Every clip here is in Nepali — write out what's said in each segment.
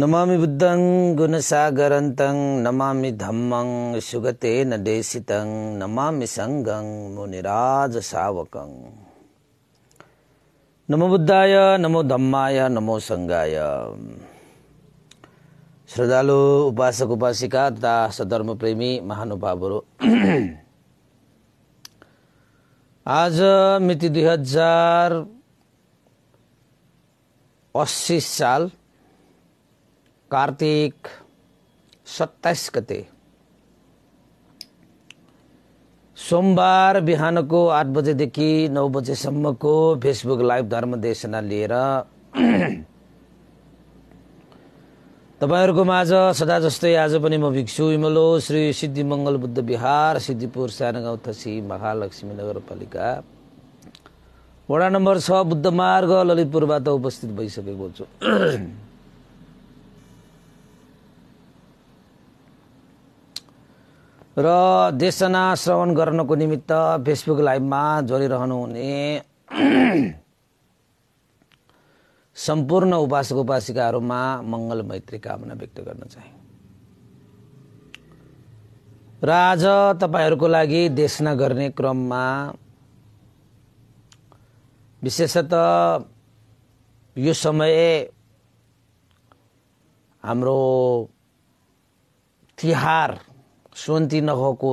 नमामि बुद्धं गुणसागरन्तं नमामि धम्मं सुगतेन देशितं नमामि सङ्गं मुनिराजसावकं नमो बुद्धाय नमो धम्माय नमो सङ्गाय श्रद्धालु उपासक उपासिका तथा सधर्मप्रेमी महानुभावहरू आज मिति दुई हजार अस्सी साल कार्तिक सत्ताइस गते सोमबार बिहानको आठ बजेदेखि नौ बजेसम्मको फेसबुक लाइभ धर्मदेशना लिएर तपाईँहरूको माझ सदा जस्तै आज पनि म भिक्षु इमलो श्री सिद्धिमङ्गल बुद्ध विहार सिद्धिपुर सानो थसी महालक्ष्मी नगरपालिका वडा नम्बर छ बुद्ध मार्ग ललितपुरबाट उपस्थित भइसकेको छु र देशना श्रवण गर्नको निमित्त फेसबुक लाइभमा जोडिरहनुहुने सम्पूर्ण उपासक उपासिकाहरूमा मङ्गल मैत्री कामना व्यक्त गर्न चाहे र आज तपाईँहरूको लागि देशना गर्ने क्रममा विशेषतः यो समय हाम्रो तिहार सोन्ती नखको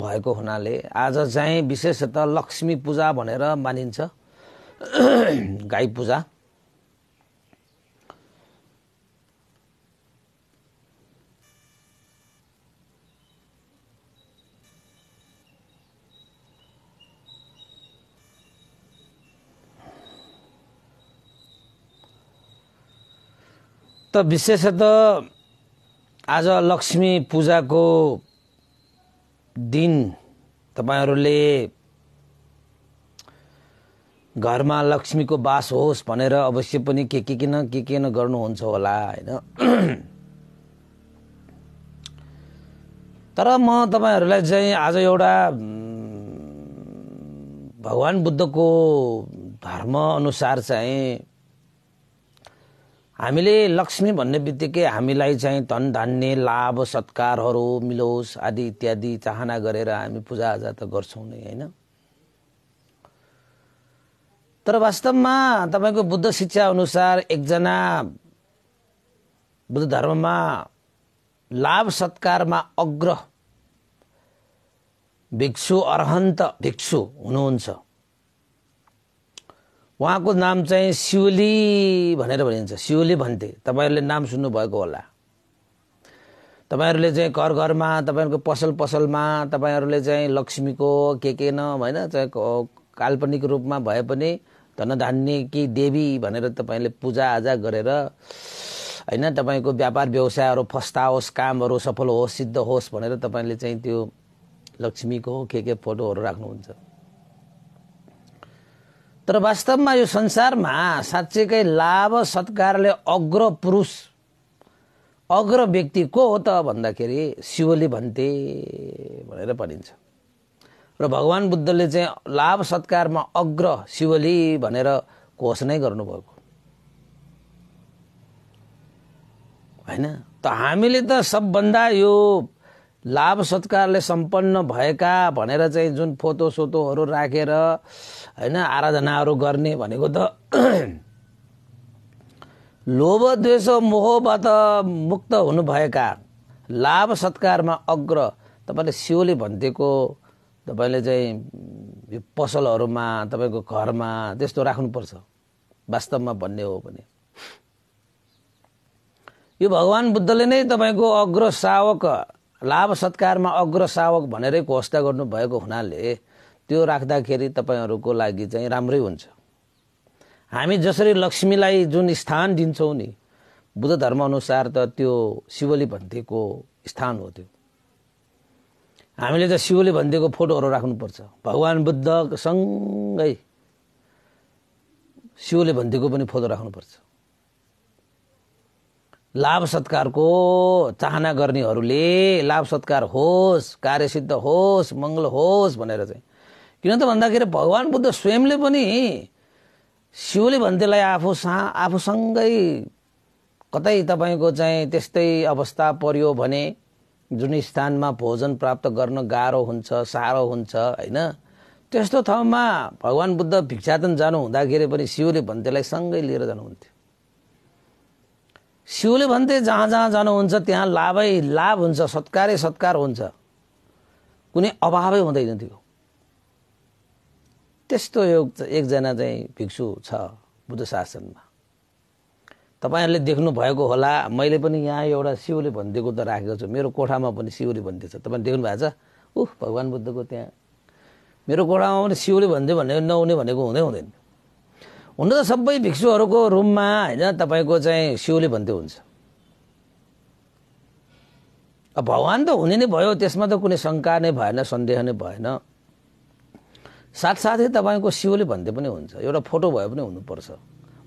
भएको हुनाले आज चाहिँ विशेषतः लक्ष्मी पूजा भनेर मानिन्छ गाई पूजा त विशेषतः आज लक्ष्मी पूजाको दिन तपाईँहरूले घरमा लक्ष्मीको बास होस् भनेर अवश्य पनि के के किन के न गर्नुहुन्छ होला होइन तर म तपाईँहरूलाई चाहिँ आज एउटा भगवान् बुद्धको धर्म अनुसार चाहिँ हामीले लक्ष्मी भन्ने बित्तिकै हामीलाई चाहिँ धन धान्य लाभ सत्कारहरू मिलोस् आदि इत्यादि चाहना गरेर हामी पूजाआजा त गर्छौँ नै होइन तर वास्तवमा तपाईँको बुद्ध शिक्षा अनुसार एकजना बुद्ध धर्ममा लाभ सत्कारमा अग्र भिक्षु अर्हन्त भिक्षु हुनुहुन्छ उहाँको नाम चाहिँ सिउली भनेर भनिन्छ सिउली भन्थे तपाईँहरूले नाम सुन्नुभएको होला तपाईँहरूले चाहिँ घर घरमा तपाईँहरूको पसल पसलमा तपाईँहरूले चाहिँ लक्ष्मीको के के न होइन चाहिँ काल्पनिक रूपमा भए पनि धनधान्य कि देवी भनेर तपाईँले पूजाआजा गरेर होइन तपाईँको व्यापार व्यवसायहरू फस्ताओस् कामहरू सफल होस् सिद्ध होस् भनेर तपाईँले चाहिँ त्यो लक्ष्मीको के के फोटोहरू राख्नुहुन्छ तर वास्तवमा यो संसारमा साँच्चैकै लाभ सत्कारले अग्र पुरुष अग्र व्यक्ति को हो त भन्दाखेरि शिवले भन्थे भनेर भनिन्छ र भगवान् बुद्धले चाहिँ लाभ सत्कारमा अग्र शिवली भनेर घोषणै गर्नुभएको होइन त हामीले त सबभन्दा यो लाभ सत्कारले सम्पन्न भएका भनेर चाहिँ जुन फोतो सोतोहरू राखेर होइन आराधनाहरू गर्ने भनेको त लोभ द्वेष मोहबाट मुक्त हुनुभएका लाभ सत्कारमा अग्र तपाईँले सियोले भनिदिएको तपाईँले चाहिँ यो पसलहरूमा तपाईँको घरमा त्यस्तो राख्नुपर्छ वास्तवमा भन्ने हो भने यो भगवान् बुद्धले नै तपाईँको अग्र श्रावक लाभ सत्कारमा अग्रसावक भनेरै घोषणा गर्नुभएको हुनाले त्यो राख्दाखेरि तपाईँहरूको लागि चाहिँ राम्रै हुन्छ हामी जसरी लक्ष्मीलाई जुन स्थान दिन्छौँ नि बुद्ध धर्मअनुसार त त्यो शिवली भन्थेको स्थान हो त्यो हामीले त शिवली भनिदिएको फोटोहरू राख्नुपर्छ भगवान् सँगै शिवले भनिदिएको पनि फोटो राख्नुपर्छ लाभ सत्कारको चाहना गर्नेहरूले लाभ सत्कार होस् कार्यसिद्ध होस् मङ्गल होस् भनेर चाहिँ किन त भन्दाखेरि भगवान् बुद्ध स्वयंले पनि शिवले भन्थेलाई आफू सा आफूसँगै कतै तपाईँको चाहिँ त्यस्तै अवस्था पर्यो भने जुन स्थानमा भोजन प्राप्त गर्न गाह्रो हुन्छ साह्रो हुन्छ होइन त्यस्तो ठाउँमा भगवान् बुद्ध भिक्षाटन जानु हुँदाखेरि पनि शिवले भन्थेलाई सँगै लिएर जानुहुन्थ्यो शिवले भन्थे जहाँ जहाँ जानुहुन्छ त्यहाँ लाभै लाभ हुन्छ सत्कारै सत्कार हुन्छ कुनै अभावै हुँदैन थियो त्यस्तो यो एकजना चाहिँ भिक्षु छ बुद्ध शासनमा तपाईँहरूले देख्नुभएको होला मैले पनि यहाँ एउटा शिवले भनिदिएको त राखेको छु मेरो कोठामा पनि शिवले भनिदिएको छ तपाईँले देख्नु भएको छ उह भगवान् बुद्धको त्यहाँ मेरो कोठामा पनि शिवले भनिदियो भने नहुने भनेको हुँदै हुँदैन हुन त सबै भिक्षुहरूको रुममा होइन तपाईँको चाहिँ सिउले भन्दै हुन्छ अब भगवान् त हुने नै भयो त्यसमा त कुनै शङ्का नै भएन सन्देह नै भएन साथसाथै तपाईँको सिउले भन्दै पनि हुन्छ एउटा फोटो भए पनि हुनुपर्छ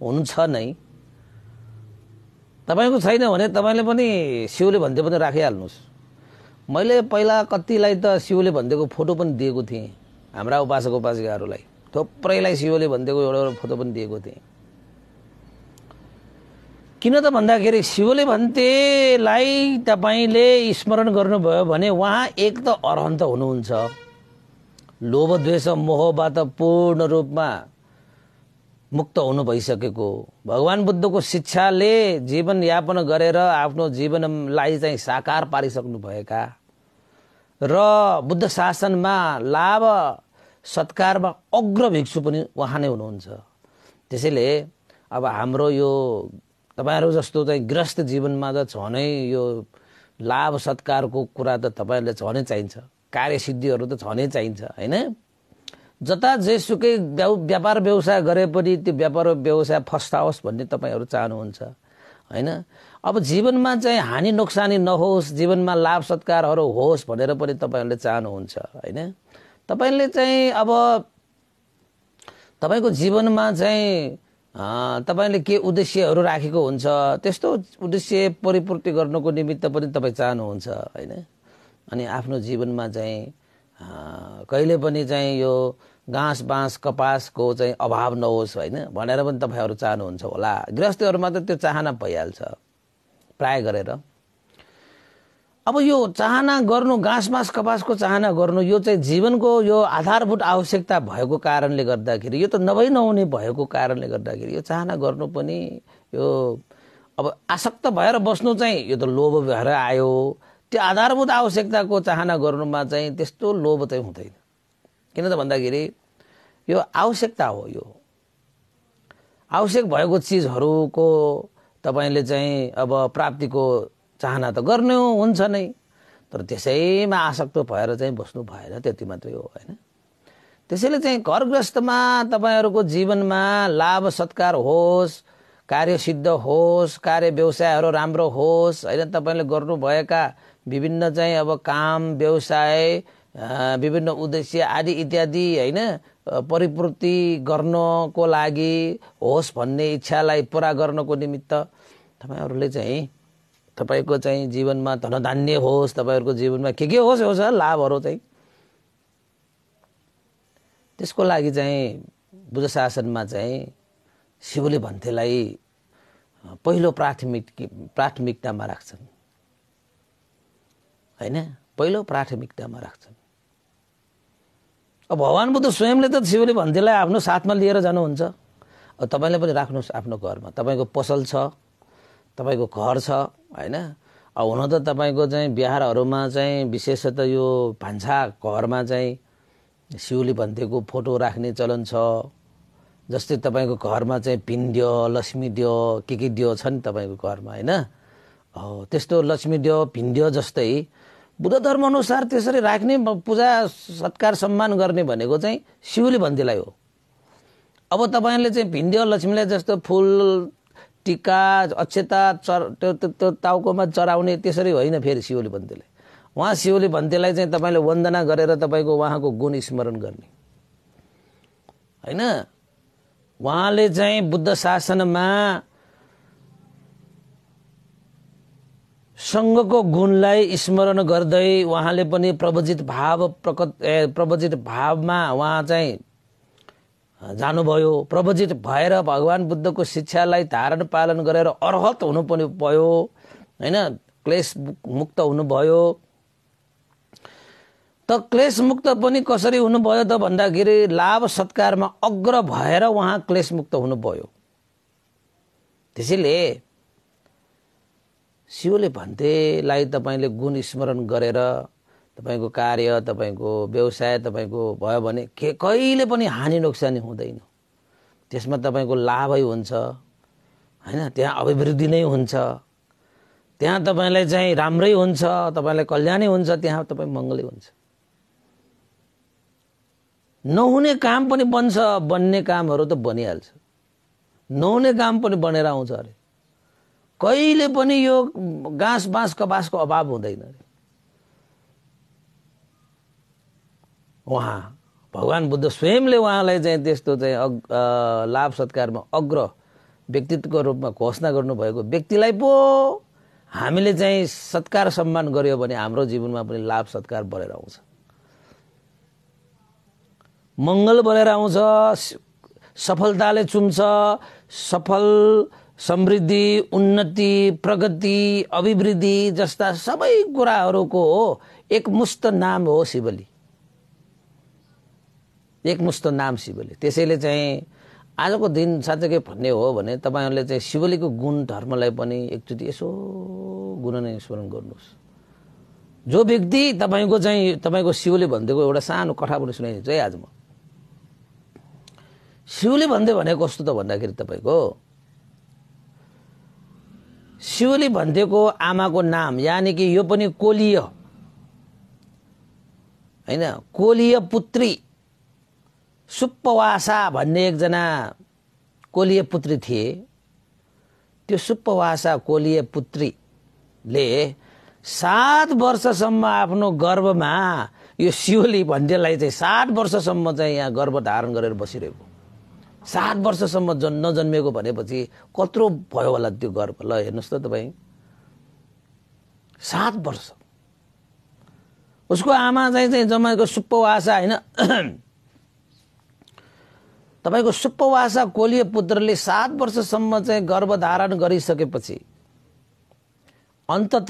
हुनु छ नै तपाईँको छैन भने तपाईँले पनि सिउले भन्दै पनि राखिहाल्नुहोस् मैले पहिला कतिलाई त सिउले भनिदिएको फोटो पनि दिएको थिएँ हाम्रा उपासक उपासिकाहरूलाई थुप्रैलाई शिवले भनिदिएको एउटा एउटा फोटो पनि दिएको थिएँ किन त भन्दाखेरि शिवले भन्तेलाई तपाईँले स्मरण गर्नुभयो भने उहाँ एक त अरहन्त हुनुहुन्छ लोभ द्वेष मोहबाट पूर्ण रूपमा मुक्त हुनु भइसकेको भगवान् बुद्धको शिक्षाले जीवनयापन गरेर आफ्नो जीवनलाई चाहिँ साकार पारिसक्नुभएका र बुद्ध शासनमा लाभ सत्कारमा अग्र भिक्षु पनि उहाँ नै हुनुहुन्छ त्यसैले अब हाम्रो यो तपाईँहरू जस्तो चाहिँ ग्रस्त जीवनमा त झनै यो लाभ सत्कारको कुरा त तपाईँहरूले झनै चाहिन्छ कार्यसिद्धिहरू त झनै चाहिन्छ होइन जता जेसुकै व्यापार व्यवसाय गरे पनि त्यो व्यापार व्यवसाय फस्टाओस् भन्ने तपाईँहरू चाहनुहुन्छ होइन अब जीवनमा चाहिँ हानि नोक्सानी नहोस् जीवनमा लाभ सत्कारहरू होस् भनेर पनि तपाईँहरूले चाहनुहुन्छ होइन तपाईँले चाहिँ अब तपाईँको जीवनमा चाहिँ तपाईँले के उद्देश्यहरू राखेको हुन्छ त्यस्तो उद्देश्य परिपूर्ति गर्नुको निमित्त पनि तपाईँ चाहनुहुन्छ होइन अनि आफ्नो जीवनमा चाहिँ कहिले पनि चाहिँ यो घाँस बाँस कपासको चाहिँ अभाव नहोस् होइन भनेर पनि तपाईँहरू चाहनुहुन्छ होला गृहस्थीहरूमा त त्यो चाहना भइहाल्छ प्राय गरेर अब यो चाहना गर्नु घाँस मास कपासको चाहना गर्नु यो चाहिँ जीवनको यो आधारभूत आवश्यकता भएको कारणले गर्दाखेरि यो त नभई नहुने भएको कारणले गर्दाखेरि यो चाहना गर्नु पनि यो अब आसक्त भएर बस्नु चाहिँ यो त लोभ भएर आयो त्यो आधारभूत आवश्यकताको चाहना गर्नुमा चाहिँ त्यस्तो लोभ चाहिँ हुँदैन किन त भन्दाखेरि यो आवश्यकता हो यो आवश्यक भएको चिजहरूको तपाईँले चाहिँ अब प्राप्तिको चाहना त गर्ने हो हुन्छ नै तर त्यसैमा आसक्त भएर चाहिँ बस्नु भएन त्यति मात्रै हो होइन त्यसैले चाहिँ घरग्रस्तमा तपाईँहरूको जीवनमा लाभ सत्कार होस् कार्य सिद्ध होस् कार्य व्यवसायहरू राम्रो होस् होइन तपाईँले गर्नुभएका विभिन्न चाहिँ अब काम व्यवसाय विभिन्न उद्देश्य आदि इत्यादि होइन परिपूर्ति गर्नको लागि होस् भन्ने इच्छालाई पुरा गर्नको निमित्त तपाईँहरूले चाहिँ तपाईँको चाहिँ जीवनमा धनधान्य होस् तपाईँहरूको जीवनमा के के होस् होस् लाभहरू चाहिँ त्यसको लागि चाहिँ बुद्ध शासनमा चाहिँ शिवले भन्थेलाई पहिलो प्राथमिक प्राथमिकतामा राख्छन् होइन पहिलो प्राथमिकतामा राख्छन् अब भगवान् बुद्ध स्वयंले त शिवले भन्थेलाई आफ्नो साथमा लिएर जानुहुन्छ तपाईँले पनि राख्नुहोस् आफ्नो घरमा तपाईँको पसल छ तपाईँको घर छ होइन अब हुन त तपाईँको चाहिँ बिहारहरूमा चाहिँ विशेषतः यो भान्सा घरमा चाहिँ सिउली भन्थेको फोटो राख्ने चलन छ जस्तै तपाईँको घरमा चाहिँ पिण्ड्य लक्ष्मी दियो के के दियो छ नि तपाईँको घरमा होइन हो त्यस्तो लक्ष्मी दियो पिण्ड्य जस्तै बुद्ध धर्मअनुसार त्यसरी राख्ने पूजा सत्कार सम्मान गर्ने भनेको चाहिँ सिउली भन्तेलाई हो अब तपाईँले चाहिँ भिन्डियो लक्ष्मीलाई जस्तो फुल टिका अक्षता चर त्यो त्यो टाउकोमा चराउने त्यसरी होइन फेरि सिओली भन्तेलाई उहाँ सिओली भन्तेलाई चाहिँ तपाईँले वन्दना गरेर तपाईँको उहाँको गुण स्मरण गर्ने होइन उहाँले चाहिँ बुद्ध शासनमा सङ्घको गुणलाई स्मरण गर्दै उहाँले पनि प्रवजित भाव प्रकट प्रवजित भावमा उहाँ चाहिँ जानुभयो प्रवचित भएर भगवान् बुद्धको शिक्षालाई धारण पालन गरेर अर्हत हुनु पनि भयो होइन क्लेस मुक्त हुनुभयो त क्लेश मुक्त पनि कसरी हुनुभयो त भन्दाखेरि लाभ सत्कारमा अग्र भएर उहाँ क्लेश मुक्त हुनुभयो त्यसैले शिवले भन्थेलाई तपाईँले गुण स्मरण गरेर तपाईँको कार्य तपाईँको व्यवसाय तपाईँको भयो भने के कहिले पनि हानि नोक्सानी हुँदैन त्यसमा तपाईँको लाभै हुन्छ होइन त्यहाँ अभिवृद्धि नै हुन्छ त्यहाँ तपाईँलाई चाहिँ राम्रै हुन्छ तपाईँलाई कल्याणै हुन्छ त्यहाँ तपाईँ मङ्गलै हुन्छ नहुने काम पनि बन्छ बन्ने कामहरू त बनिहाल्छ नहुने काम पनि बनेर आउँछ अरे कहिले पनि यो घाँस बाँस कपासको अभाव हुँदैन अरे उहाँ भगवान् बुद्ध स्वयंले उहाँलाई चाहिँ त्यस्तो चाहिँ अग लाभ सत्कारमा अग्र व्यक्तित्वको रूपमा घोषणा गर्नुभएको व्यक्तिलाई पो हामीले चाहिँ सत्कार सम्मान गर्यो भने हाम्रो जीवनमा पनि लाभ सत्कार बढेर आउँछ मङ्गल बढेर आउँछ सफलताले चुम्छ सफल समृद्धि उन्नति प्रगति अभिवृद्धि जस्ता सबै कुराहरूको हो एकमुष्ट नाम हो शिवली एकमुष्ट नाम शिवले त्यसैले चाहिँ आजको दिन साँच्चै के भन्ने हो भने तपाईँहरूले चाहिँ शिवलीको गुण धर्मलाई पनि एकचोटि यसो गुण नै स्मरण गर्नुहोस् जो व्यक्ति तपाईँको चाहिँ तपाईँको शिवले भनिदिएको एउटा सानो कथा पनि सुनाइदिन्छु है आज म शिवले भन्दै भने कस्तो त भन्दाखेरि तपाईँको शिवले भनिदिएको आमाको नाम यानि कि यो पनि कोलीय होइन कोलीय पुत्री सुप्पवासा भन्ने एकजना कोलीय पुत्री थिए त्यो सुप्पवासा कोलीय पुत्रीले सात वर्षसम्म आफ्नो गर्भमा यो सिओली भन्नेलाई चाहिँ सात वर्षसम्म चाहिँ यहाँ गर्भ धारण गरेर बसिरहेको सात वर्षसम्म जन् नजन्मेको भनेपछि कत्रो भयो होला त्यो गर्भ ल हेर्नुहोस् त तपाईँ सात वर्ष उसको आमा चाहिँ चाहिँ जमाएको सुप्पवासा होइन तपाईँको सुप्पवासा कोलीय पुत्रले सात वर्षसम्म चाहिँ गर्भ धारण गरिसकेपछि अन्तत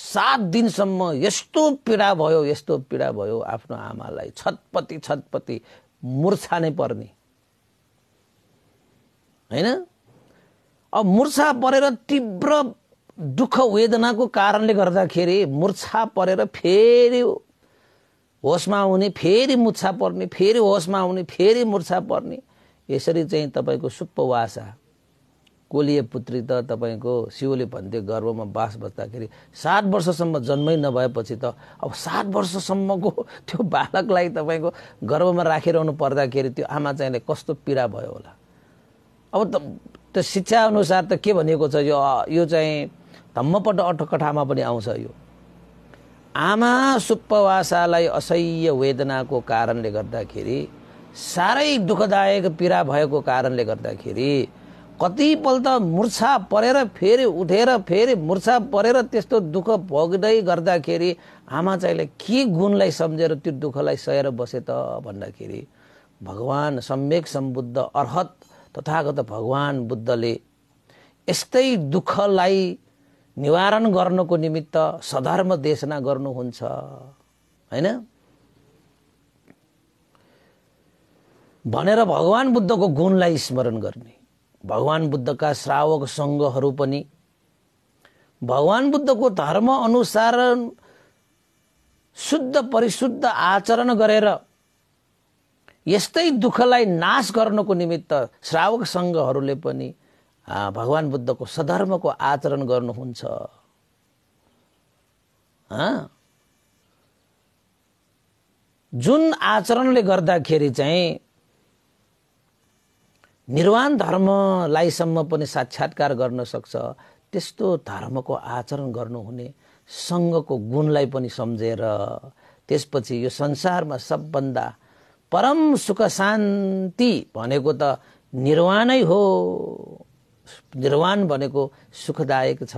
सात दिनसम्म यस्तो पीडा भयो यस्तो पीडा भयो आफ्नो आमालाई छतपति छतपति मुर्छा नै पर्ने होइन अब मुर्छा परेर तीव्र दुःख वेदनाको कारणले गर्दाखेरि मुर्छा परेर फेरि होसमा आउने फेरि मुर्छा पर्ने फेरि होसमा आउने फेरि मुर्छा पर्ने यसरी चाहिँ तपाईँको सुप्पवासा कोलिय पुत्री त तपाईँको शिवले भन्थ्यो गर्वमा बास बस्दाखेरि सात वर्षसम्म जन्मै नभएपछि त अब सात वर्षसम्मको त्यो बालकलाई तपाईँको गर्वमा राखिरहनु पर्दाखेरि त्यो आमा चाहिँ कस्तो पीडा भयो होला अब त त्यो शिक्षाअनुसार त के भनिएको छ यो यो चाहिँ धम्मपट अटकठामा पनि आउँछ यो आमा सुप्पवासालाई असह्य वेदनाको कारणले गर्दाखेरि साह्रै दुःखदायक पीडा भएको कारणले गर्दाखेरि कतिपल्ट मुर्छा परेर फेरि उठेर फेरि मुर्छा परेर त्यस्तो दुःख भोग्दै गर्दाखेरि आमा चाहिँ के गुणलाई सम्झेर त्यो दुःखलाई सहेर बसे त भन्दाखेरि भगवान् सम्यक सम्बुद्ध अर्हत तथागत भगवान् बुद्धले यस्तै दुःखलाई निवारण गर्नको निमित्त सधर्म देशना गर्नुहुन्छ होइन भनेर भगवान् बुद्धको गुणलाई स्मरण गर्ने भगवान् बुद्धका श्रावक सङ्घहरू पनि भगवान् बुद्धको धर्म अनुसार शुद्ध परिशुद्ध आचरण गरेर यस्तै दुःखलाई नाश गर्नको निमित्त श्रावक सङ्घहरूले पनि भगवान् बुद्धको सधर्मको आचरण गर्नुहुन्छ जुन आचरणले गर्दाखेरि चाहिँ निर्वाण धर्मलाईसम्म पनि साक्षात्कार गर्न सक्छ त्यस्तो धर्मको आचरण गर्नुहुने सङ्घको गुणलाई पनि सम्झेर त्यसपछि यो संसारमा सबभन्दा परम सुख शान्ति भनेको त निर्वाणै हो निर्वाण भनेको सुखदायक छ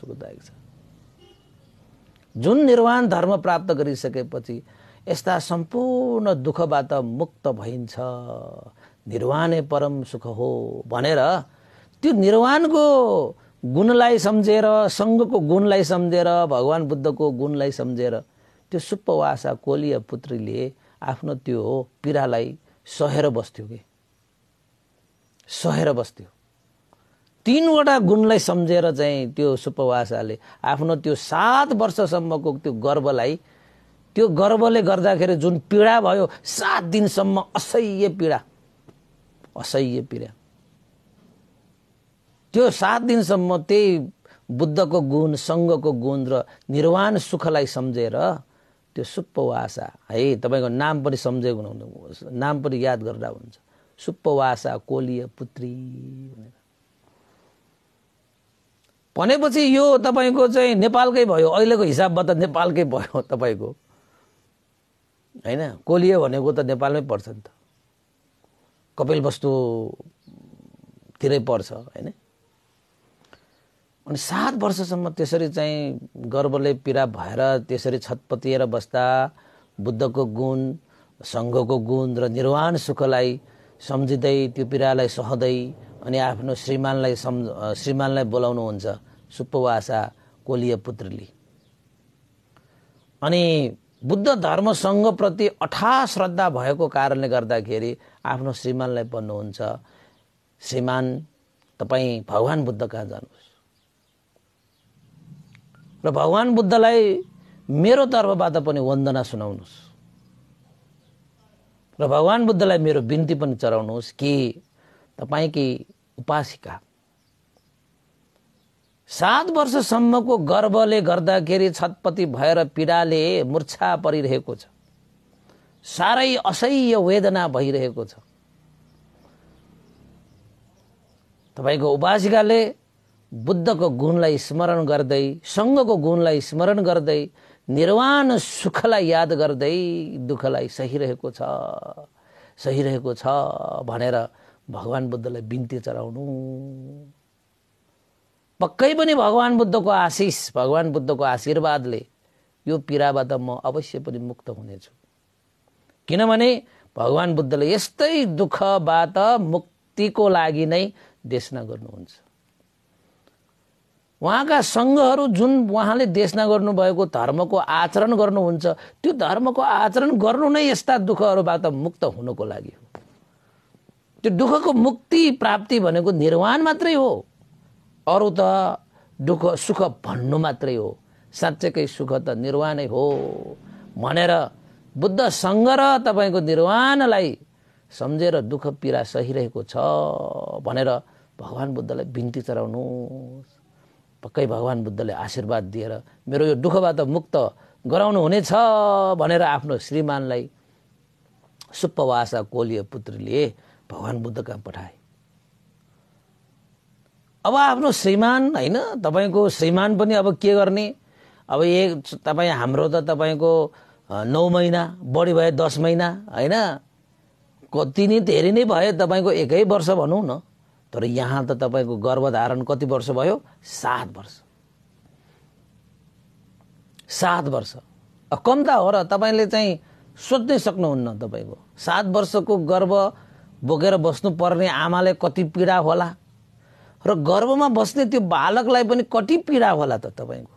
सुखदायक छ जुन निर्वाण धर्म प्राप्त गरिसकेपछि यस्ता सम्पूर्ण दुःखबाट मुक्त भइन्छ निर्वाणै परम सुख हो भनेर त्यो निर्वाणको गुणलाई सम्झेर सङ्घको गुणलाई सम्झेर भगवान् बुद्धको गुणलाई सम्झेर त्यो सुप्पवासा कोलीय पुत्रीले आफ्नो त्यो पीडालाई सहेर बस्थ्यो कि सहेर बस्थ्यो तिनवटा गुणलाई सम्झेर चाहिँ त्यो सुपवासाले आफ्नो त्यो सात वर्षसम्मको त्यो गर्वलाई त्यो गर्वले गर्दाखेरि जुन पीडा भयो सात दिनसम्म असह्य पीडा असह्य पीडा त्यो सात दिनसम्म त्यही बुद्धको गुण सङ्घको गुण र निर्वाण सुखलाई सम्झेर त्यो सुप्पवासा है तपाईँको नाम पनि सम्झेको हुनु नाम पनि याद गर्दा हुन्छ सुप्पवासा कोलीय पुत्री भनेर भनेपछि यो तपाईँको चाहिँ नेपालकै भयो अहिलेको हिसाबमा त नेपालकै भयो तपाईँको होइन कोलियो भनेको त नेपालमै पर्छ नि त कपिल वस्तुतिरै पर्छ होइन अनि सात वर्षसम्म त्यसरी चाहिँ गर्वले पीडा भएर त्यसरी छतपतिएर बस्दा बुद्धको गुण सङ्घको गुण र निर्वाण सुखलाई सम्झिँदै त्यो पीडालाई सहँदै अनि आफ्नो श्रीमानलाई सम्झ श्रीमानलाई बोलाउनुहुन्छ सुपवासा कोलीय पुत्रले अनि बुद्ध धर्मसँगप्रति अठा श्रद्धा भएको कारणले गर्दाखेरि आफ्नो श्रीमानलाई भन्नुहुन्छ श्रीमान तपाईँ भगवान् बुद्ध कहाँ जानुहोस् र भगवान् बुद्धलाई मेरो तर्फबाट पनि वन्दना सुनाउनुहोस् र भगवान् बुद्धलाई मेरो बिन्ती पनि चढाउनुहोस् कि तपाईँकी उपासिका सात वर्षसम्मको गर्वले गर्दाखेरि छतपति भएर पीडाले मुर्छा परिरहेको छ साह्रै असह्य वेदना भइरहेको छ तपाईँको उपासिकाले बुद्धको गुणलाई स्मरण गर्दै सङ्घको गुणलाई स्मरण गर्दै निर्वाण सुखलाई याद गर्दै दुःखलाई सहिरहेको छ सहिरहेको छ भनेर भगवान् बुद्धलाई बिन्ती चढाउनु पक्कै पनि भगवान् बुद्धको आशिष भगवान् बुद्धको आशीर्वादले यो पीडाबाट म अवश्य पनि मुक्त हुनेछु किनभने भगवान् बुद्धले यस्तै दुःखबाट मुक्तिको लागि नै देशना गर्नुहुन्छ उहाँका सङ्घहरू जुन उहाँले देशना गर्नुभएको धर्मको आचरण गर्नुहुन्छ त्यो धर्मको आचरण गर्नु नै यस्ता दुःखहरूबाट मुक्त हुनुको लागि हो त्यो दुःखको मुक्ति प्राप्ति भनेको निर्वाण मात्रै हो अरू त दुःख सुख भन्नु मात्रै हो साँच्चैकै सुख त निर्वाणै हो भनेर बुद्धसँग र तपाईँको निर्वाणलाई सम्झेर दुःख पीडा सहिरहेको छ भनेर भगवान् बुद्धलाई बिन्ती चराउनु पक्कै भगवान् बुद्धले आशीर्वाद दिएर मेरो यो दुःखबाट मुक्त गराउनु हुनेछ भनेर आफ्नो श्रीमानलाई सुप्पवासा कोलीय पुत्रीले भगवान् बुद्ध कहाँ पठाए अब आफ्नो श्रीमान होइन तपाईँको श्रीमान पनि अब के गर्ने अब एक तपाईँ हाम्रो त तपाईँको नौ महिना बढी भयो दस महिना होइन कति नै धेरै नै भयो तपाईँको एकै वर्ष भनौँ न तर यहाँ त तपाईँको गर्भधारण कति वर्ष भयो सात वर्ष सात वर्ष कम त हो र तपाईँले चाहिँ सोध्नै सक्नुहुन्न तपाईँको सात वर्षको गर्भ बोकेर बस्नुपर्ने आमालाई कति पीडा होला र गर्भमा बस्ने त्यो बालकलाई पनि कति पीडा होला त तपाईँको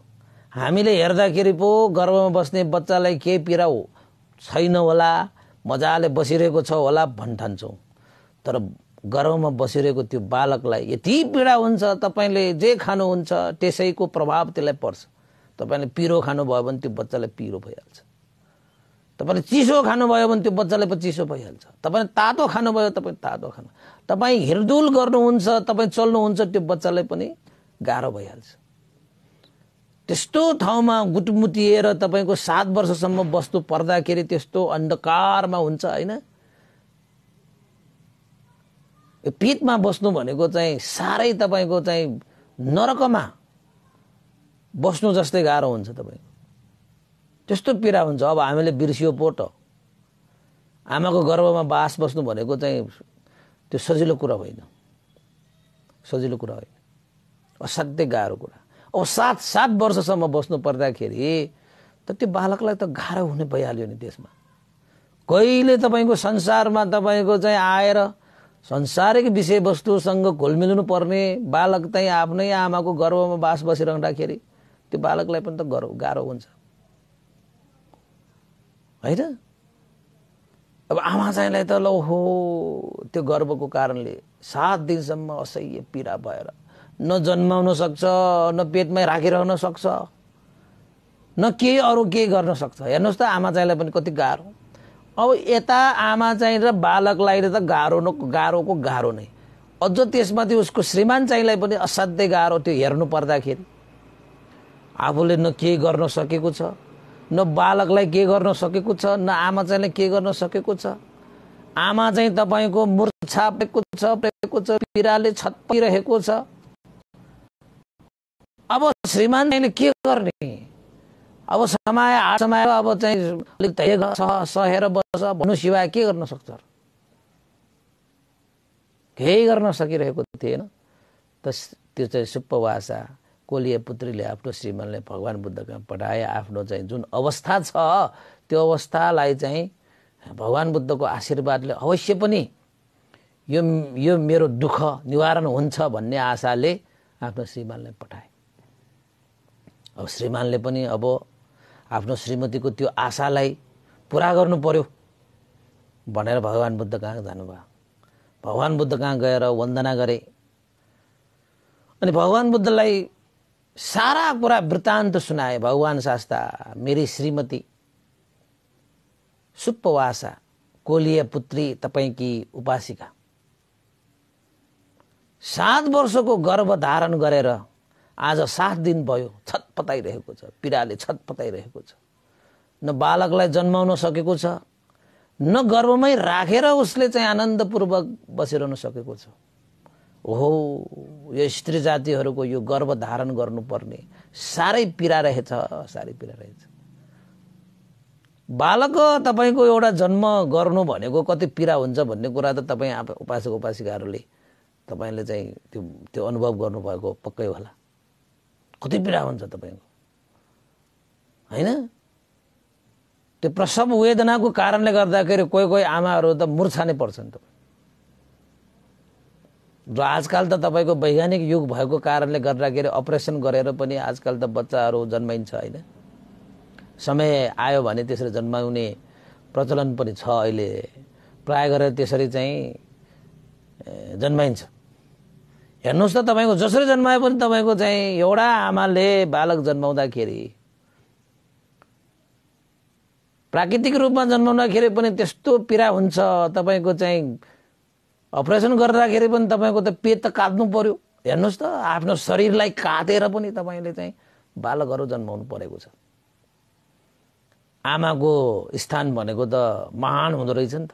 हामीले हेर्दाखेरि पो गर्भमा बस्ने बच्चालाई केही पीडा छैन होला मजाले बसिरहेको छ होला भन्ठान्छौँ तर गर्भमा बसिरहेको त्यो बालकलाई यति पीडा हुन्छ तपाईँले जे खानुहुन्छ त्यसैको प्रभाव त्यसलाई पर्छ तपाईँले पिरो खानुभयो भने त्यो बच्चालाई पिरो भइहाल्छ तपाईँले चिसो खानुभयो भने त्यो बच्चालाई पनि चिसो भइहाल्छ तपाईँले तातो खानुभयो तपाईँ तातो खानु तपाईँ हिर्दुल गर्नुहुन्छ तपाईँ चल्नुहुन्छ त्यो बच्चालाई पनि गाह्रो भइहाल्छ त्यस्तो ठाउँमा गुटमुटिएर तपाईँको सात वर्षसम्म बस्नु पर्दाखेरि त्यस्तो अन्धकारमा हुन्छ होइन यो पितमा बस्नु भनेको चाहिँ साह्रै तपाईँको चाहिँ नरकमा बस्नु जस्तै गाह्रो हुन्छ तपाईँको त्यस्तो पीडा हुन्छ अब हामीले बिर्सियो पोट आमाको गर्वमा बास बस्नु भनेको चाहिँ त्यो सजिलो कुरा होइन सजिलो कुरा होइन असाध्यै गाह्रो कुरा अब सात सात वर्षसम्म बस्नु पर्दाखेरि त त्यो बालकलाई त गाह्रो हुने भइहाल्यो नि देशमा कहिले तपाईँको संसारमा तपाईँको चाहिँ आएर संसारिक विषयवस्तुसँग घुलमिल्नु पर्ने बालक चाहिँ आफ्नै आमाको गर्वमा बास बसिरहँदाखेरि त्यो बालकलाई पनि त गर्व गाह्रो हुन्छ होइन अब आमा चाहिँलाई त लौ हो त्यो गर्वको कारणले सात दिनसम्म असह्य पीडा भएर न जन्माउन सक्छ न पेटमै राखिरहन सक्छ न केही अरू केही गर्न सक्छ हेर्नुहोस् त आमा चाहिँलाई पनि कति गाह्रो अब यता आमा चाहिँ र बालकलाई त गाह्रो न गाह्रोको गाह्रो नै अझ त्यसमाथि उसको श्रीमान चाहिँलाई पनि असाध्यै गाह्रो त्यो हेर्नु पर्दाखेरि आफूले न केही गर्न सकेको छ न बालकलाई के गर्न सकेको छ न आमा चाहिँले के गर्न सकेको छ आमा चाहिँ तपाईँको मुर्छा परेको छ परेको छ पिराले छत्पिरहेको छ अब श्रीमान चाहिँ के गर्ने अब समय समय अब चाहिँ अलिक सहेर बस्छ भन्नु सिवाय के गर्न सक्छ केही गर्न सकिरहेको थिएन त त्यो चाहिँ सुप्पवासा कोलीय पुत्रीले आफ्नो श्रीमानले भगवान् बुद्धका पठाए आफ्नो चाहिँ जुन अवस्था छ त्यो अवस्थालाई चाहिँ भगवान् बुद्धको आशीर्वादले अवश्य पनि यो यो मेरो दुःख निवारण हुन्छ भन्ने आशाले आफ्नो श्रीमानले पठाए अब श्रीमानले पनि अब आफ्नो श्रीमतीको त्यो आशालाई पुरा गर्नु पर्यो भनेर भगवान् बुद्ध कहाँ जानुभयो भगवान् बुद्ध कहाँ गएर वन्दना गरे अनि भगवान् बुद्धलाई सारा कुरा वृत्तान्त सुनाए भगवान् शास्ता मेरी श्रीमती सुप्पवासा कोलिय पुत्री तपाईँकी उपासिका सात वर्षको गर्भ धारण गरेर आज सात दिन भयो छतपताइरहेको छ पीडाले छतपताइरहेको छ न बालकलाई जन्माउन सकेको छ न गर्वमै राखेर उसले चाहिँ आनन्दपूर्वक बसिरहन सकेको छ हो यो स्त्री जातिहरूको यो गर्व धारण गर्नुपर्ने साह्रै पीडा रहेछ साह्रै पीडा रहेछ बालक तपाईँको एउटा जन्म गर्नु भनेको कति पीडा हुन्छ भन्ने कुरा त तपाईँ आप उपासक उपासिकाहरूले तपाईँले चाहिँ त्यो त्यो अनुभव गर्नुभएको पक्कै होला कति पीडा हुन्छ तपाईँको होइन त्यो प्रसव वेदनाको कारणले गर्दाखेरि कोही कोही आमाहरू त मुर्छा नै पर्छन् त र आजकल त तपाईँको वैज्ञानिक युग भएको कारणले गर्दाखेरि अपरेसन गरेर पनि आजकल त बच्चाहरू जन्माइन्छ होइन समय आयो भने त्यसरी जन्माउने प्रचलन पनि छ अहिले प्राय गरेर त्यसरी चाहिँ जन्माइन्छ हेर्नुहोस् त तपाईँको जसरी जन्माए पनि तपाईँको चाहिँ एउटा आमाले बालक जन्माउँदाखेरि प्राकृतिक रूपमा जन्माउँदाखेरि पनि त्यस्तो पीडा हुन्छ तपाईँको चाहिँ अपरेसन गर्दाखेरि पनि तपाईँको त पेट त काट्नु पर्यो हेर्नुहोस् त आफ्नो शरीरलाई काटेर पनि तपाईँले चाहिँ बालकहरू जन्माउनु परेको छ आमाको स्थान भनेको त महान हुँदो रहेछ नि त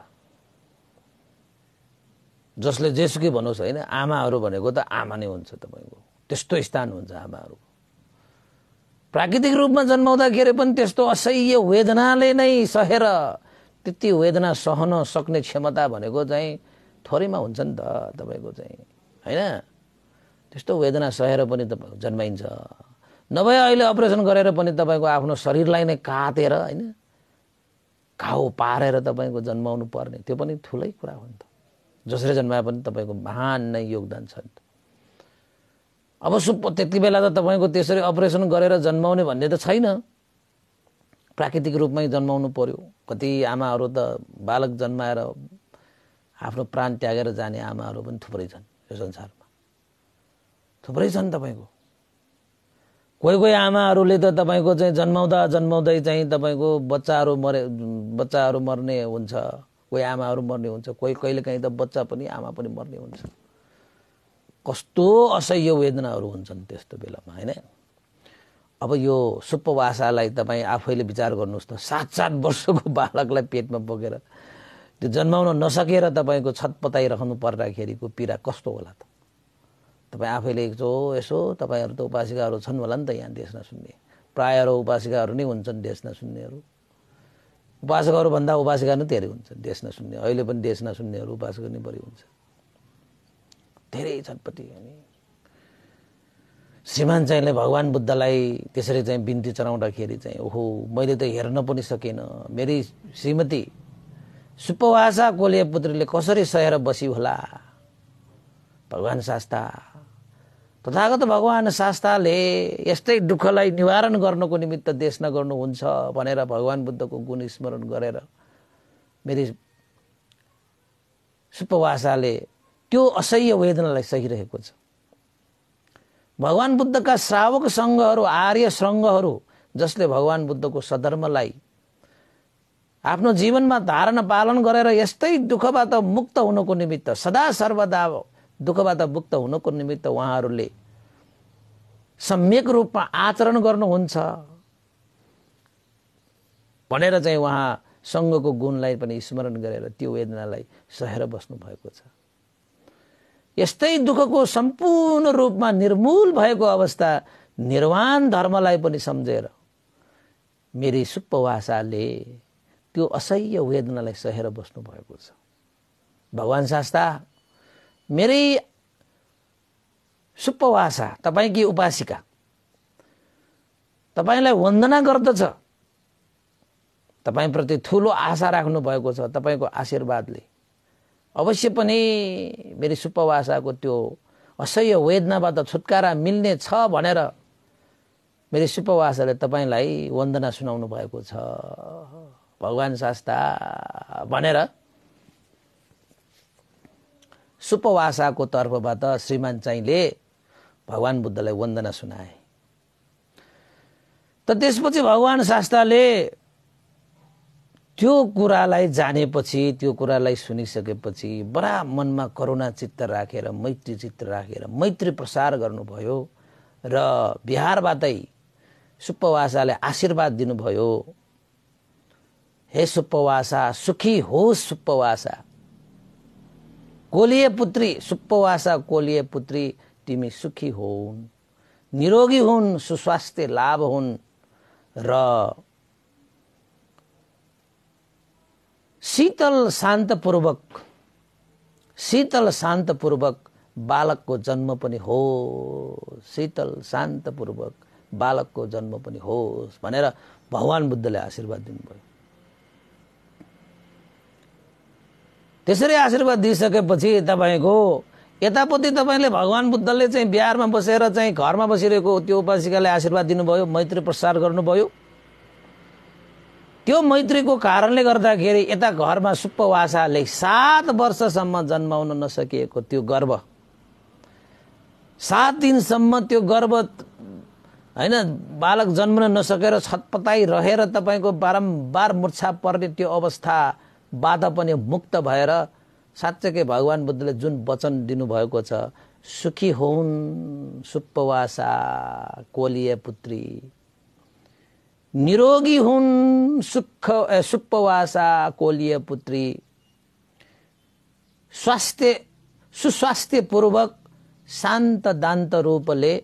जसले जेसुकै भनोस् होइन आमाहरू भनेको त आमा नै हुन्छ तपाईँको त्यस्तो स्थान हुन्छ आमाहरू प्राकृतिक रूपमा जन्माउँदाखेरि पनि त्यस्तो असह्य वेदनाले नै सहेर त्यति वेदना सहन सक्ने क्षमता भनेको चाहिँ थोरैमा हुन्छ नि त तपाईँको चाहिँ होइन त्यस्तो वेदना सहेर पनि तपाईँको जन्माइन्छ नभए अहिले अपरेसन गरेर पनि तपाईँको आफ्नो शरीरलाई नै काटेर होइन घाउ पारेर तपाईँको जन्माउनु पर्ने त्यो पनि ठुलै कुरा हो नि त जसले जन्माए पनि तपाईँको महान नै योगदान छ नि त अब सुप त्यति बेला त तपाईँको त्यसरी अपरेसन गरेर जन्माउने भन्ने त छैन प्राकृतिक रूपमै जन्माउनु पर्यो कति आमाहरू त बालक जन्माएर आफ्नो प्राण त्यागेर जाने आमाहरू पनि थुप्रै छन् यो संसारमा थुप्रै छन् तपाईँको कोही कोही आमाहरूले त तपाईँको चाहिँ जन्माउँदा जन्माउँदै चाहिँ तपाईँको बच्चाहरू मरे बच्चाहरू मर्ने हुन्छ कोही आमाहरू मर्ने हुन्छ कोही कहिलेकाहीँ त बच्चा पनि आमा पनि मर्ने हुन्छ कस्तो असह्य वेदनाहरू हुन्छन् त्यस्तो बेलामा होइन अब यो सुप्पवासालाई तपाईँ आफैले विचार गर्नुहोस् त सात सात वर्षको बालकलाई पेटमा बोकेर त्यो जन्माउन नसकेर तपाईँको छत राख्नु पर्दाखेरिको पीडा कस्तो होला त तपाईँ आफैले चो यसो तपाईँहरू त उपासिकाहरू छन् होला नि त यहाँ देश नसुन्ने प्रायः र उपासिकाहरू नै हुन्छन् देश नसुन्नेहरू उपासकहरूभन्दा उपासिका नै धेरै हुन्छन् देश नसुन्ने अहिले पनि देश नसुन्नेहरू उपासक नै बढी हुन्छ धेरै छटपट्टि अनि श्रीमान चाहिँ भगवान् बुद्धलाई त्यसरी चाहिँ बिन्ती चढाउँदाखेरि चाहिँ ओहो मैले त हेर्न पनि सकिनँ मेरी श्रीमती सुपवासा कोले पुत्रले कसरी सहेर बसी होला भगवान् शास्ता तथागत भगवान शास्ताले यस्तै दुःखलाई निवारण गर्नको निमित्त देश नगर्नुहुन्छ भनेर भगवान् बुद्धको गुण स्मरण गरेर मेरी सुपवासाले त्यो असह्य वेदनालाई सहिरहेको छ भगवान् बुद्धका श्रावक सङ्घहरू आर्य सङ्घहरू जसले भगवान् बुद्धको सधर्मलाई आफ्नो जीवनमा धारण पालन गरेर यस्तै दुःखबाट मुक्त हुनको निमित्त सदा सर्वदा दुःखबाट मुक्त हुनको निमित्त उहाँहरूले सम्यक रूपमा आचरण गर्नुहुन्छ भनेर चाहिँ उहाँ सङ्घको गुणलाई पनि स्मरण गरेर त्यो वेदनालाई सहेर बस्नु भएको छ यस्तै दुःखको सम्पूर्ण रूपमा निर्मूल भएको अवस्था निर्वाण धर्मलाई पनि सम्झेर मेरी सुपवासाले त्यो असह्य वेदनालाई सहेर बस्नु भएको छ भगवान् शास्ता मेरै सुपवासा तपाईँकी उपासिका तपाईँलाई वन्दना गर्दछ तपाईँप्रति ठुलो आशा राख्नु भएको छ तपाईँको आशीर्वादले अवश्य पनि मेरो सुपवासाको त्यो असह्य वेदनाबाट छुटकारा मिल्ने छ भनेर मेरो सुपवासाले तपाईँलाई वन्दना सुनाउनु भएको छ भगवान् शास्ता भनेर सुपवासाको तर्फबाट श्रीमान चाहिँले भगवान् बुद्धलाई वन्दना सुनाए त त्यसपछि भगवान् शास्त्रले त्यो कुरालाई जानेपछि त्यो कुरालाई सुनिसकेपछि बडा मनमा करुणा चित्त राखेर मैत्री चित्त राखेर मैत्री प्रसार गर्नुभयो र बिहारबाटै सुपवासाले आशीर्वाद दिनुभयो हे सुप्पवासा सुखी हो सुप्पवासा कोलिए पुत्री सुपवासा कोलिए पुत्री तिमी सुखी हुन् निरोगी हुन् सुस्वास्थ्य लाभ हुन् र शीतल शान्तपूर्वक शीतल शान्तपूर्वक बालकको जन्म पनि हो शीतल शान्तपूर्वक बालकको जन्म पनि होस् भनेर भगवान् बुद्धले आशीर्वाद दिनुभयो त्यसरी आशीर्वाद दिइसकेपछि तपाईँको यतापट्टि तपाईँले भगवान् बुद्धले चाहिँ बिहारमा बसेर चाहिँ घरमा बसिरहेको त्यो उपासिकाले आशीर्वाद दिनुभयो मैत्री प्रसार गर्नुभयो त्यो मैत्रीको कारणले गर्दाखेरि यता घरमा सुप्पवासाले सात वर्षसम्म जन्माउन नसकिएको त्यो गर्व सात दिनसम्म त्यो गर्व होइन बालक जन्मन नसकेर छतपताइ रहेर तपाईँको बारम्बार मुर्छा पर्ने त्यो अवस्था बाधा पनि मुक्त भएर साँच्चकै भगवान् बुद्धले जुन वचन दिनुभएको छ सुखी हुन् सुप्पवासा कोलिय पुत्री निरोगी हुन् सुख सुप्पवासा कोलिय पुत्री स्वास्थ्य सुस्वास्थ्यपूर्वक शान्त दान्त रूपले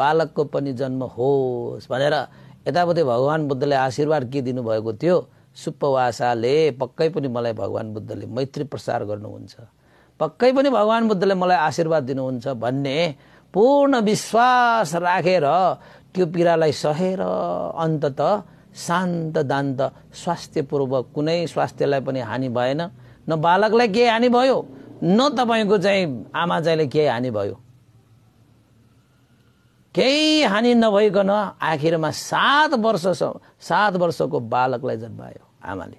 बालकको पनि जन्म होस् भनेर यतापट्टि भगवान् बुद्धले आशीर्वाद के दिनुभएको थियो सुपवासाले पक्कै पनि मलाई भगवान् बुद्धले मैत्री प्रसार गर्नुहुन्छ पक्कै पनि भगवान् बुद्धले मलाई आशीर्वाद दिनुहुन्छ भन्ने पूर्ण विश्वास राखेर रा, त्यो पीडालाई सहेर अन्तत शान्त दान्त स्वास्थ्यपूर्वक कुनै स्वास्थ्यलाई पनि हानि भएन न बालकलाई केही हानि भयो न तपाईँको चाहिँ आमा चाहिँले केही हानि भयो केही हानि नभइकन आखिरमा सात वर्ष सात वर्षको बालकलाई जन्मायो आमाले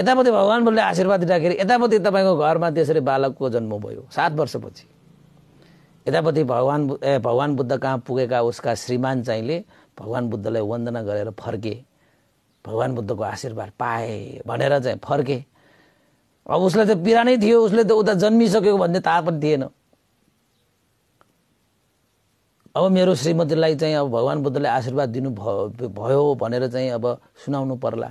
यतापट्टि भगवान् भगवान्ले आशीर्वाद दिँदाखेरि यतापट्टि तपाईँको घरमा त्यसरी बालकको जन्म भयो सात वर्षपछि यतापट्टि भगवान् ए भगवान् बुद्ध कहाँ पुगेका उसका श्रीमान चाहिँले भगवान् बुद्धलाई वन्दना गरेर फर्के भगवान् बुद्धको आशीर्वाद पाए भनेर चाहिँ फर्के अब उसलाई त पीडा थियो उसले त उता जन्मिसकेको भन्ने थाहा पनि थिएन अब मेरो श्रीमतीलाई चाहिँ अब भगवान् बुद्धले आशीर्वाद दिनु भयो भनेर चाहिँ अब सुनाउनु पर्ला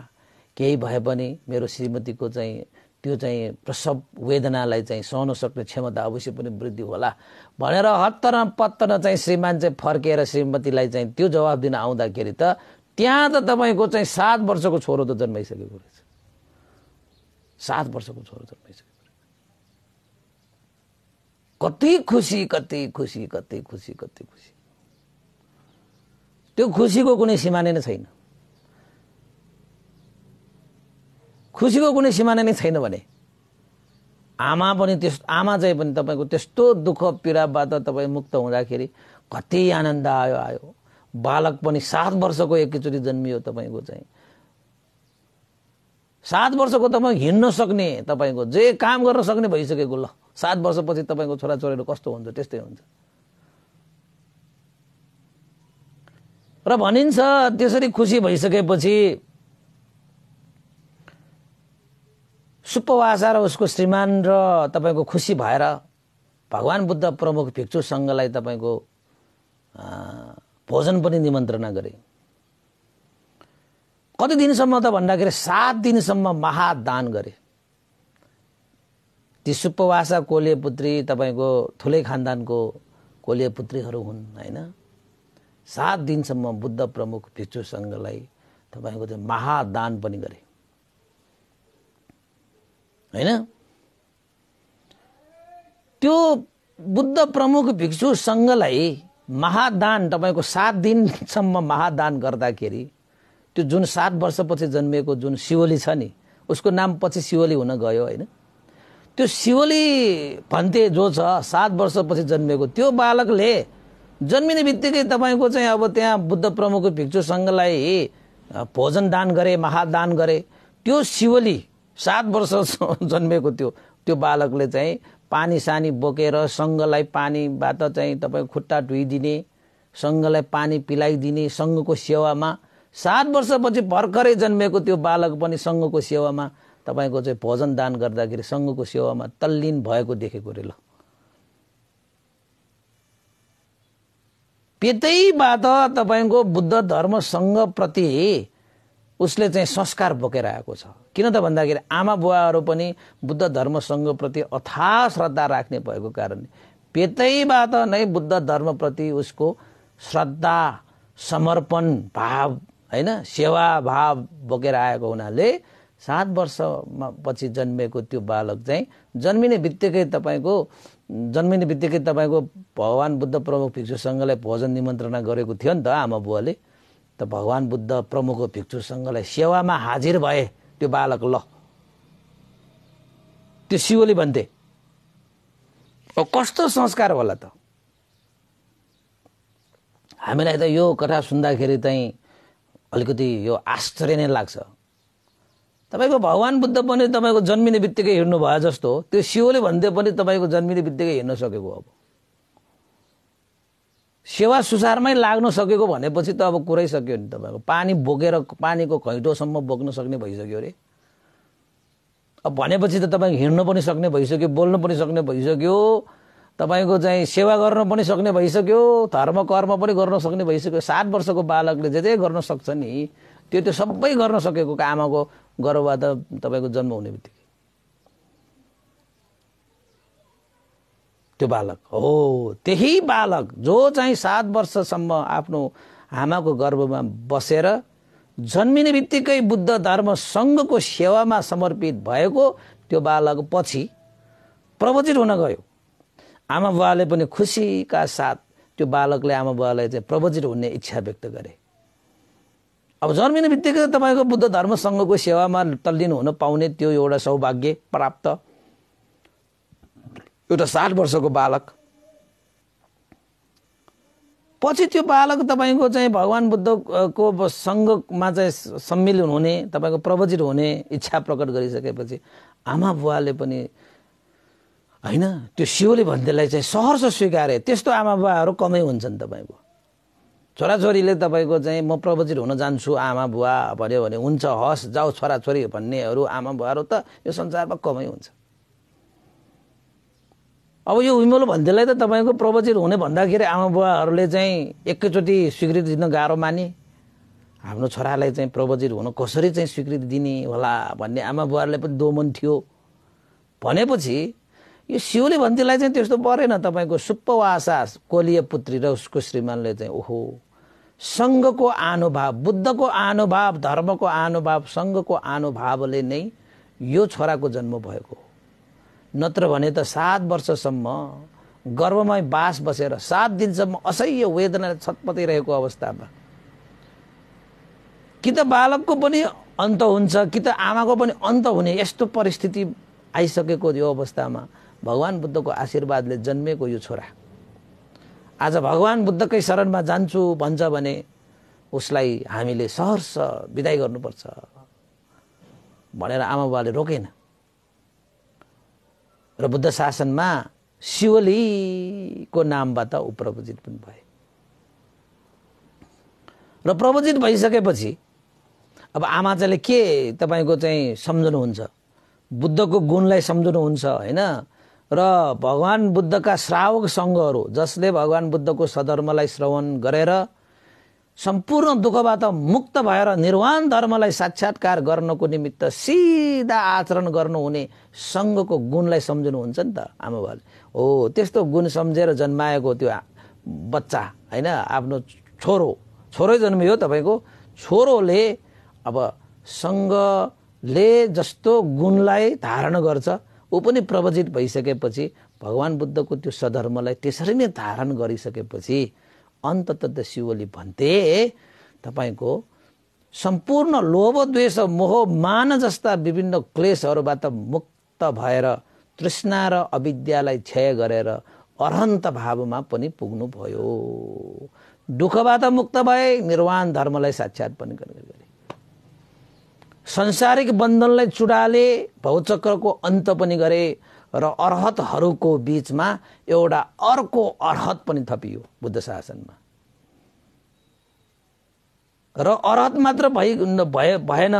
केही भए पनि मेरो श्रीमतीको चाहिँ त्यो चाहिँ प्रसव वेदनालाई चाहिँ सहन सक्ने क्षमता अवश्य पनि वृद्धि होला भनेर हत्तर पत्तर चाहिँ श्रीमान चाहिँ फर्केर श्रीमतीलाई चाहिँ त्यो जवाब दिन आउँदाखेरि त त्यहाँ त तपाईँको चाहिँ सात वर्षको छोरो त जन्माइसकेको रहेछ सात वर्षको छोरो जन्माइसकेको कति खुसी कति खुसी कति खुसी कति खुसी त्यो खुसीको कुनै सिमाने नै छैन खुसीको कुनै सिमाना नै छैन भने आमा पनि त्यस आमा चाहिँ पनि तपाईँको त्यस्तो दुःख पीडाबाट तपाईँ मुक्त हुँदाखेरि कति आनन्द आयो आयो बालक पनि सात वर्षको एकैचोटि जन्मियो तपाईँको चाहिँ सात वर्षको तपाईँ हिँड्न सक्ने तपाईँको जे काम गर्न सक्ने भइसकेको ल सात वर्षपछि तपाईँको छोराछोरीहरू कस्तो हुन्छ त्यस्तै हुन्छ र भनिन्छ त्यसरी खुसी भइसकेपछि सुपवासा र उसको श्रीमान र तपाईँको खुसी भएर भगवान् बुद्ध प्रमुख भिक्षुसँगलाई तपाईँको भोजन पनि निमन्त्रणा गरे कति दिनसम्म त भन्दाखेरि सात दिनसम्म महादान गरे ती सुप्पवासा कोले पुत्री तपाईँको ठुलै खानदानको कोले पुत्रीहरू हुन् होइन सात दिनसम्म बुद्ध प्रमुख भिक्षु सङ्घलाई तपाईँको चाहिँ महादान पनि गरे होइन त्यो बुद्ध प्रमुख भिक्षु सङ्घलाई महादान तपाईँको सात दिनसम्म महादान गर्दाखेरि त्यो जुन सात वर्षपछि जन्मिएको जुन शिवली छ नि उसको नाम पछि शिवली हुन गयो होइन त्यो शिवली भन्थे जो छ सात वर्षपछि जन्मिएको त्यो बालकले जन्मिने बित्तिकै तपाईँको चाहिँ अब त्यहाँ बुद्ध प्रमुखको सङ्घलाई भोजन दान गरे महादान गरे त्यो शिवली सात वर्ष जन्मेको त्यो त्यो बालकले चाहिँ पानी सानी बोकेर सङ्घलाई पानीबाट चाहिँ तपाईँ खुट्टा धुइदिने सङ्घलाई पानी पिलाइदिने सङ्घको सेवामा सात वर्षपछि भर्खरै जन्मेको त्यो बालक पनि सङ्घको सेवामा तपाईँको चाहिँ भोजन दान गर्दाखेरि सङ्घको सेवामा तल्लिन भएको देखेको रे ल पितैबाट तपाईँको बुद्ध धर्मसँगप्रति उसले चाहिँ संस्कार बोकेर आएको छ किन त भन्दाखेरि आमा बुवाहरू पनि बुद्ध धर्मसँगप्रति अथा श्रद्धा राख्ने भएको कारणले त्यतैबाट नै बुद्ध धर्मप्रति उसको श्रद्धा समर्पण भाव होइन सेवा भाव बोकेर आएको हुनाले सात वर्षमा पछि जन्मेको त्यो बालक चाहिँ जन्मिने बित्तिकै तपाईँको जन्मिने बित्तिकै तपाईँको भगवान् बुद्ध प्रमुख भिक्षुसँगलाई भोजन निमन्त्रणा गरेको थियो नि त आमा बुवाले त भगवान् बुद्ध प्रमुख भिक्षुसँगलाई सेवामा हाजिर भए त्यो बालक ल त्यो सिओली भन्थे अब कस्तो संस्कार होला त हामीलाई त यो कथा सुन्दाखेरि चाहिँ अलिकति यो आश्चर्य नै लाग्छ तपाईँको भगवान् बुद्ध पनि तपाईँको जन्मिने बित्तिकै हिँड्नु भयो जस्तो त्यो सियोले भन्दै पनि तपाईँको जन्मिने बित्तिकै हिँड्न सकेको अब सेवा सुसारमै लाग्न सकेको भनेपछि त अब कुरै सक्यो नि तपाईँको पानी बोकेर पानीको खैटोसम्म बोक्न सक्ने भइसक्यो अरे अब भनेपछि त तपाईँ हिँड्नु पनि सक्ने भइसक्यो बोल्नु पनि सक्ने भइसक्यो तपाईँको चाहिँ सेवा गर्न पनि सक्ने भइसक्यो धर्म कर्म पनि गर्न सक्ने भइसक्यो सात वर्षको बालकले जे जे गर्न सक्छ नि त्यो त्यो सबै गर्न सकेको आमाको गर्वबाट तपाईँको जन्म हुने बित्तिकै त्यो बालक हो त्यही बालक जो चाहिँ सात वर्षसम्म आफ्नो आमाको गर्वमा बसेर जन्मिने बित्तिकै बुद्ध धर्म सङ्घको सेवामा समर्पित भएको त्यो बालक पछि प्रवचित हुन गयो आमा बुवाले पनि खुसीका साथ त्यो बालकले आमा बुवालाई चाहिँ प्रवचित हुने इच्छा व्यक्त गरे अब जन्मिने बित्तिकै तपाईँको बुद्ध धर्मसँगको सेवामा तल्लीन हुन पाउने त्यो एउटा सौभाग्य प्राप्त एउटा साठ वर्षको बालक पछि त्यो बालक तपाईँको चाहिँ भगवान् बुद्धको सङ्घमा चाहिँ सम्मिलन हुने तपाईँको प्रवचित हुने इच्छा प्रकट गरिसकेपछि आमा बुवाले पनि होइन त्यो शिवले भन्नेलाई चाहिँ सहर्ष स्वीकारे त्यस्तो आमा बुवाहरू कमै हुन्छन् तपाईँको छोराछोरीले तपाईँको चाहिँ म प्रवचित हुन जान्छु आमा बुवा भन्यो भने हुन्छ हस् जाऊ छोराछोरी भन्नेहरू आमा बुवाहरू त यो संसारमा कमै हुन्छ अब यो विमलो भन्दैलाई त तपाईँको प्रवचित हुने भन्दाखेरि आमा बुवाहरूले चाहिँ एकैचोटि स्वीकृति दिन गाह्रो माने हाम्रो छोरालाई चाहिँ प्रवचित हुन कसरी चाहिँ स्वीकृति दिने होला भन्ने आमा बुवाहरूले पनि दोमन थियो भनेपछि यो सिउले भन्तीलाई चाहिँ त्यस्तो परेन तपाईँको सुप्पवासा कोलिय पुत्री र उसको श्रीमानले चाहिँ ओहो सङ्घको आनुभाव बुद्धको आनुभाव धर्मको आनुभाव सङ्घको आनुभावले नै यो छोराको जन्म भएको हो नत्र भने त सात वर्षसम्म गर्वमै बास बसेर सात दिनसम्म असह्य वेदना रहेको अवस्थामा कि त बालकको पनि अन्त हुन्छ कि त आमाको पनि अन्त हुने यस्तो परिस्थिति आइसकेको यो अवस्थामा भगवान् बुद्धको आशीर्वादले जन्मेको यो छोरा आज भगवान् बुद्धकै शरणमा जान्छु भन्छ भने उसलाई हामीले सहर्ष विदाई गर्नुपर्छ भनेर आमा बाबाले रोकेन र बुद्ध शासनमा शिवलीको नामबाट ऊ पनि भए र प्रवजित भइसकेपछि अब आमा चाहिँ के तपाईँको चाहिँ सम्झनुहुन्छ बुद्धको गुणलाई सम्झनुहुन्छ होइन र भगवान् बुद्धका श्रावक सङ्घहरू जसले भगवान् बुद्धको सधर्मलाई श्रवण गरेर सम्पूर्ण दुःखबाट मुक्त भएर निर्वाण धर्मलाई साक्षात्कार गर्नको निमित्त सिधा आचरण गर्नुहुने सङ्घको गुणलाई सम्झनुहुन्छ नि त आमा हो त्यस्तो गुण सम्झेर जन्माएको त्यो बच्चा होइन आफ्नो छोरो छोरै जन्मियो तपाईँको छोरोले अब सङ्घले जस्तो गुणलाई धारण गर्छ ऊ पनि प्रवचित भइसकेपछि भगवान् बुद्धको त्यो सधर्मलाई त्यसरी नै धारण गरिसकेपछि अन्तत त शिवले भन्थे तपाईँको सम्पूर्ण लोभ द्वेष मोह मान जस्ता विभिन्न क्लेसहरूबाट मुक्त भएर तृष्णा र अविद्यालाई क्षय गरेर अरहन्त भावमा पनि पुग्नुभयो दुःखबाट मुक्त भए निर्वाण धर्मलाई साक्षात् पनि गरे संसारिक बन्धनलाई चुडाले भौचक्रको अन्त पनि गरे र अर्हतहरूको बिचमा एउटा अर्को अर्हत पनि थपियो बुद्ध शासनमा र अर्हत मात्र भइ भए भएन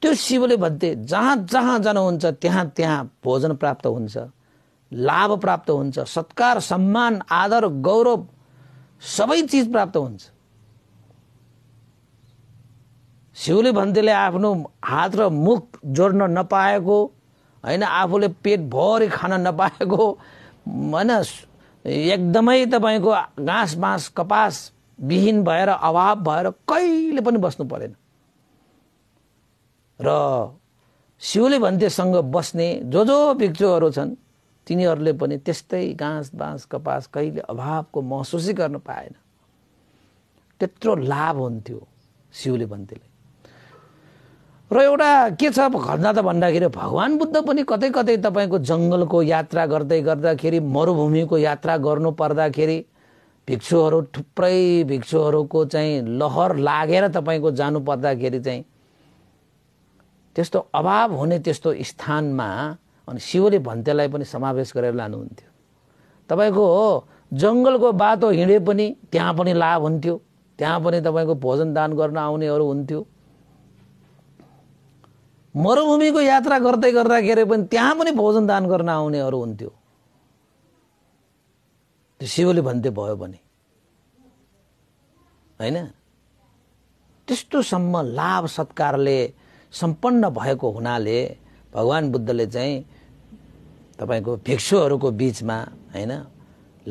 त्यो शिवले भन्थे जहाँ जहाँ जन हुन्छ त्यहाँ त्यहाँ भोजन प्राप्त हुन्छ लाभ प्राप्त हुन्छ सत्कार सम्मान आदर गौरव सबै चिज प्राप्त हुन्छ सिउली भन्तेले आफ्नो हात र मुख जोड्न नपाएको होइन आफूले पेटभरि खान नपाएको होइन एकदमै तपाईँको घाँस बाँस कपास विहीन भएर अभाव भएर कहिले पनि बस्नु परेन र सिउले भन्तेसँग बस्ने जो जो भिक्षुहरू छन् तिनीहरूले पनि त्यस्तै घाँस बाँस कपास कहिले अभावको महसुसै गर्न पाएन त्यत्रो लाभ हुन्थ्यो सिउले भन्तेले र एउटा के छ घटना त भन्दाखेरि भगवान् बुद्ध पनि कतै कतै तपाईँको जङ्गलको यात्रा गर्दै गर्दाखेरि मरुभूमिको यात्रा गर्नु पर्दाखेरि भिक्षुहरू थुप्रै भिक्षुहरूको चाहिँ लहर लागेर तपाईँको जानु पर्दाखेरि चाहिँ त्यस्तो अभाव हुने त्यस्तो स्थानमा अनि शिवले भन्तेलाई पनि समावेश गरेर लानुहुन्थ्यो तपाईँको जङ्गलको बाटो हिँडे पनि त्यहाँ पनि लाभ हुन्थ्यो त्यहाँ पनि तपाईँको भोजन दान गर्न आउनेहरू हुन्थ्यो मरुभूमिको यात्रा गर्दै गर्दाखेरि पनि त्यहाँ पनि भोजन दान गर्न आउनेहरू हुन्थ्यो त्यो शिवले भन्थे भयो भने होइन त्यस्तोसम्म लाभ सत्कारले सम्पन्न भएको हुनाले भगवान् बुद्धले चाहिँ तपाईँको भिक्षुहरूको बिचमा होइन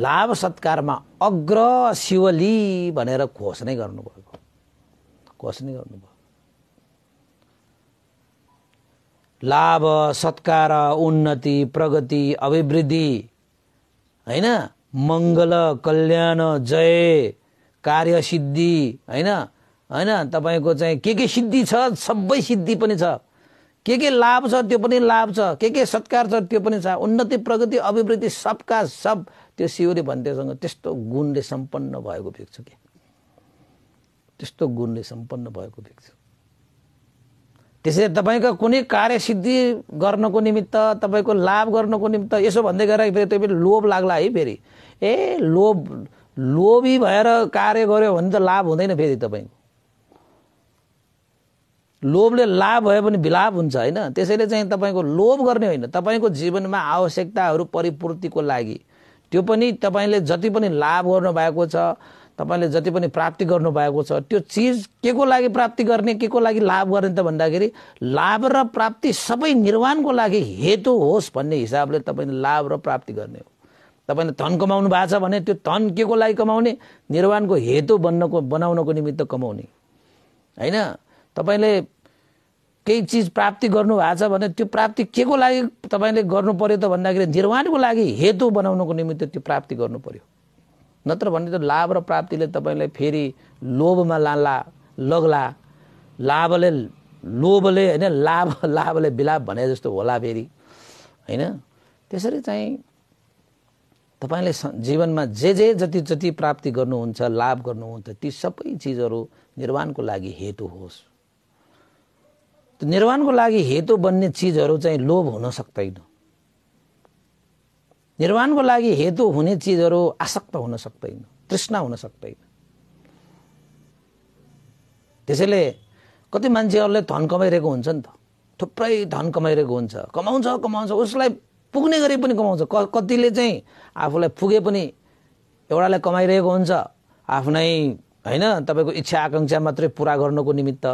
लाभ सत्कारमा अग्र शिवली भनेर घोषणै गर्नुभएको घोषणै गर्नुभयो लाभ सत्कार उन्नति प्रगति अभिवृद्धि होइन मङ्गल कल्याण जय कार्य सिद्धि होइन होइन तपाईँको चाहिँ के के सिद्धि छ सबै सिद्धि पनि छ के के लाभ छ त्यो पनि लाभ छ के के सत्कार छ त्यो पनि छ उन्नति प्रगति अभिवृद्धि सबका सब त्यो सिउरी भन्तेसँग त्यस्तो गुणले सम्पन्न भएको देख्छु कि त्यस्तो गुणले सम्पन्न भएको देख्छु त्यसैले तपाईँको कुनै कार्यसिद्धि गर्नको निमित्त तपाईँको लाभ गर्नको निमित्त यसो भन्दै गरेर फेरि त्यो फेरि लोभ लाग्ला है फेरि ए लोभ लोभी भएर कार्य गर्यो भने त लाभ हुँदैन फेरि तपाईँको लोभले लाभ भयो भने विलाप हुन्छ होइन त्यसैले चाहिँ तपाईँको लोभ गर्ने होइन तपाईँको जीवनमा आवश्यकताहरू परिपूर्तिको लागि त्यो पनि तपाईँले जति पनि लाभ भएको छ तपाईँले जति पनि प्राप्ति गर्नुभएको छ त्यो चिज के को लागि प्राप्ति गर्ने के को लागि लाभ गर्ने त भन्दाखेरि लाभ र प्राप्ति सबै निर्वाणको लागि हेतु होस् भन्ने हिसाबले तपाईँले लाभ र प्राप्ति गर्ने हो तपाईँले धन कमाउनु भएको छ भने त्यो धन के को लागि कमाउने निर्वाणको हेतु बन्नको बनाउनको निमित्त कमाउने होइन तपाईँले केही चिज प्राप्ति गर्नु भएको छ भने त्यो प्राप्ति के को लागि तपाईँले गर्नु पर्यो त भन्दाखेरि निर्वाणको लागि हेतु बनाउनको निमित्त त्यो प्राप्ति गर्नु पर्यो नत्र भने त लाभ र प्राप्तिले तपाईँलाई फेरि लोभमा लाला लग्ला लाभले लोभले होइन लाभ लाभले बिलाप भने जस्तो होला फेरि होइन त्यसरी चाहिँ तपाईँले जीवनमा जे जे जति जति प्राप्ति गर्नुहुन्छ लाभ गर्नुहुन्छ ती सबै चिजहरू निर्वाणको लागि हेतु होस् निर्वाणको लागि हेतु बन्ने चिजहरू चाहिँ लोभ हुन सक्दैन निर्वाणको लागि हेतु हुने चिजहरू आसक्त हुन सक्दैन तृष्णा हुन सक्दैन त्यसैले कति मान्छेहरूले धन कमाइरहेको हुन्छ नि त थुप्रै धन कमाइरहेको हुन्छ कमाउँछ कमाउँछ उसलाई पुग्ने गरी पनि कमाउँछ क कतिले चाहिँ आफूलाई पुगे पनि एउटालाई कमाइरहेको हुन्छ आफ्नै होइन तपाईँको इच्छा आकाङ्क्षा मात्रै पुरा गर्नुको निमित्त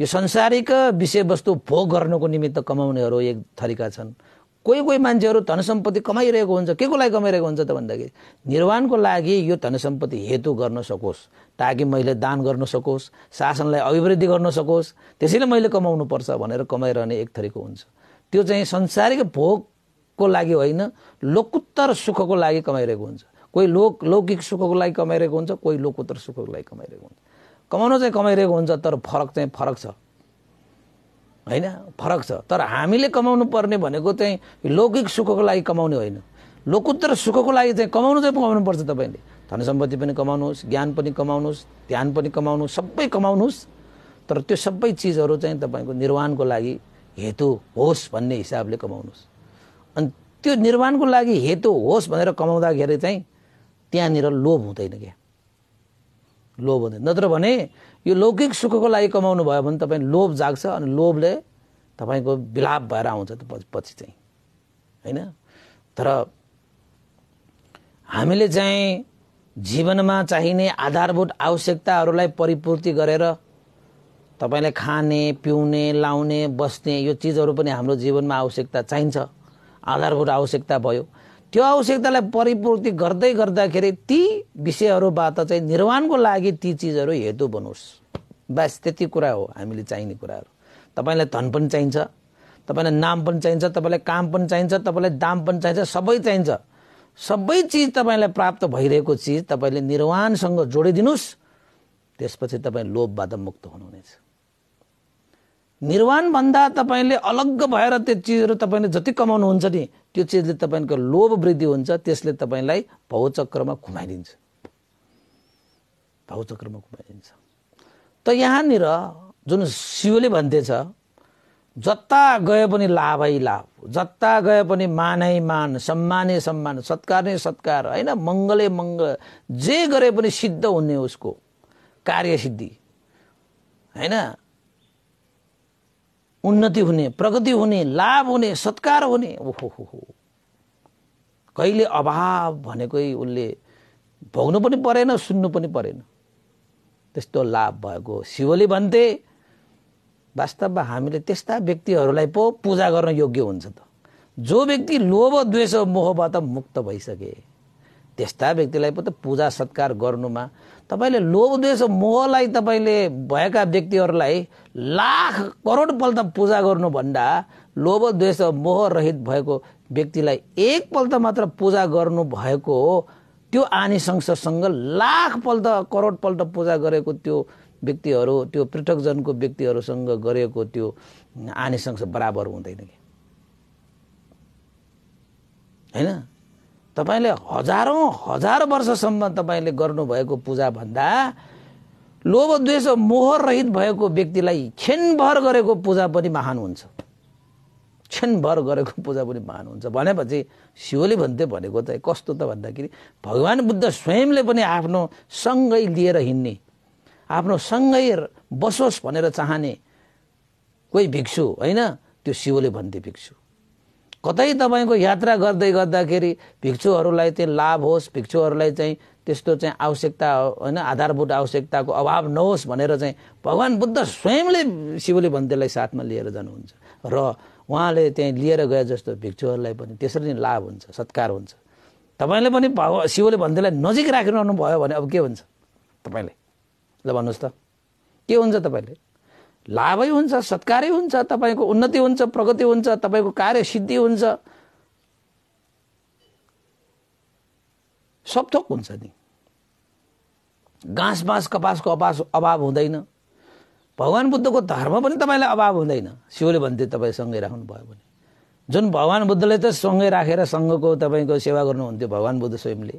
यो संसारिक विषयवस्तु भोग गर्नुको निमित्त कमाउनेहरू एक थरीका छन् कोही कोही मान्छेहरू धन सम्पत्ति कमाइरहेको हुन्छ के को लागि कमाइरहेको हुन्छ त भन्दाखेरि निर्वाणको लागि यो धन सम्पत्ति हेतु गर्न सकोस् ताकि मैले दान गर्न सकोस् शासनलाई अभिवृद्धि गर्न सकोस् त्यसैले मैले कमाउनु पर्छ भनेर कमाइरहने एक थरीको हुन्छ त्यो चाहिँ संसारिक भोगको लागि होइन लोकोत्तर सुखको लागि कमाइरहेको हुन्छ कोही लोक लौकिक सुखको लागि कमाइरहेको हुन्छ कोही लोकोत्तर सुखको लागि कमाइरहेको हुन्छ कमाउन चाहिँ कमाइरहेको हुन्छ तर फरक चाहिँ फरक छ होइन फरक छ तर हामीले कमाउनु पर्ने भनेको चाहिँ लौकिक सुखको लागि कमाउने होइन लोकोत्तर सुखको लागि चाहिँ कमाउनु चाहिँ कमाउनु पर्छ तपाईँले धन सम्पत्ति पनि कमाउनुहोस् ज्ञान पनि कमाउनुहोस् ध्यान पनि कमाउनुहोस् सबै कमाउनुहोस् तर त्यो सबै चिजहरू चाहिँ तपाईँको निर्वाणको लागि हेतु होस् भन्ने हिसाबले कमाउनुहोस् अनि त्यो निर्माणको लागि हेतु होस् भनेर कमाउँदाखेरि चाहिँ त्यहाँनिर लोभ हुँदैन क्या लोभ हुँदैन नत्र भने यो लौकिक सुखको लागि कमाउनु भयो भने तपाईँ लोभ जाग्छ अनि लोभले तपाईँको विलाप भएर आउँछ पछि चाहिँ होइन तर हामीले चाहिँ जीवनमा चाहिने आधारभूत आवश्यकताहरूलाई परिपूर्ति गरेर तपाईँले खाने पिउने लाउने बस्ने यो चिजहरू पनि हाम्रो जीवनमा आवश्यकता चाहिन्छ आधारभूत आवश्यकता भयो त्यो आवश्यकतालाई परिपूर्ति गर्दै गर्दाखेरि ती विषयहरूबाट चाहिँ निर्माणको लागि ती चिजहरू हेतु बनोस् बास त्यति कुरा हो हामीले चाहिने कुराहरू तपाईँलाई धन पनि चाहिन्छ तपाईँलाई नाम पनि चाहिन्छ तपाईँलाई काम पनि चाहिन्छ तपाईँलाई दाम पनि चाहिन्छ सबै चाहिन्छ सबै चिज तपाईँलाई प्राप्त भइरहेको चिज तपाईँले निर्वाणसँग जोडिदिनुहोस् त्यसपछि तपाईँ लोभबाट मुक्त हुनुहुनेछ निर्वाणभन्दा तपाईँले अलग्ग भएर त्यो चिजहरू तपाईँले जति कमाउनुहुन्छ नि त्यो चिजले तपाईँको लोभ वृद्धि हुन्छ त्यसले तपाईँलाई भाउचक्रमा घुमाइदिन्छ भाउचक्रमा घुमाइदिन्छ त यहाँनिर जुन शिवले भन्दैछ जता गए पनि लाभै लाभ जता गए पनि मानै मान सम्मानै सम्मान सत्कार नै सत्कार होइन मङ्गले मङ्गल जे गरे पनि सिद्ध हुने उसको कार्यसिद्धि होइन उन्नति हुने प्रगति हुने लाभ हुने सत्कार हुने ओहो हो हो कहिले अभाव भनेकै उसले भोग्नु पनि परेन सुन्नु पनि परेन त्यस्तो लाभ भएको शिवले भन्थे वास्तवमा हामीले त्यस्ता व्यक्तिहरूलाई पो पूजा गर्न योग्य हुन्छ त जो व्यक्ति लोभ द्वेष मोहबाट मुक्त भइसके त्यस्ता व्यक्तिलाई पो त पूजा सत्कार गर्नुमा तपाईँले लोभ द्वेष मोहलाई तपाईँले भएका व्यक्तिहरूलाई लाख करोडपल्ट पूजा गर्नुभन्दा लोभ द्वेष मोह रहित भएको व्यक्तिलाई एकपल्ट मात्र पूजा गर्नु भएको त्यो आनिसंसँग लाख पल्ट करोड पूजा गरेको त्यो व्यक्तिहरू त्यो पृथकजनको व्यक्तिहरूसँग गरेको त्यो आनिसंस बराबर हुँदैन कि होइन तपाईँले हजारौँ हजार वर्षसम्म तपाईँले गर्नुभएको पूजाभन्दा लोभद्वेष द्वेष रहित भएको व्यक्तिलाई क्षणभर गरेको पूजा पनि महान हुन्छ क्षणभर गरेको पूजा पनि महान हुन्छ भनेपछि शिवले भन्थे भनेको त कस्तो त भन्दाखेरि भगवान् बुद्ध स्वयंले पनि आफ्नो सँगै लिएर हिँड्ने आफ्नो सँगै बसोस् भनेर चाहने कोही भिक्षु होइन त्यो शिवले भन्थे भिक्षु कतै तपाईँको यात्रा गर्दै गर्दाखेरि भिक्षुहरूलाई चाहिँ लाभ होस् भिक्षुहरूलाई चाहिँ त्यस्तो चाहिँ आवश्यकता होइन आधारभूत आवश्यकताको अभाव नहोस् भनेर चाहिँ भगवान् बुद्ध स्वयंले शिवले भन्देलाई साथमा लिएर जानुहुन्छ र उहाँले त्यहीँ लिएर गए जस्तो भिक्षुहरूलाई पनि त्यसरी नै लाभ हुन्छ सत्कार हुन्छ तपाईँले पनि भग शिवले भन्तेलाई नजिक राखिरहनु भयो भने अब के हुन्छ तपाईँले ल भन्नुहोस् त के हुन्छ तपाईँले लाभै हुन्छ सत्कारै हुन्छ तपाईँको उन्नति हुन्छ प्रगति हुन्छ तपाईँको कार्य सिद्धि हुन्छ सब थोक हुन्छ नि घाँस बाँस कपासको अभाव अभाव हुँदैन भगवान् बुद्धको धर्म पनि तपाईँलाई अभाव हुँदैन शिवले भन्थे तपाईँ सँगै राख्नुभयो भने जुन भगवान् बुद्धले त सँगै राखेर सङ्घको तपाईँको सेवा गर्नुहुन्थ्यो भगवान् बुद्ध स्वयंले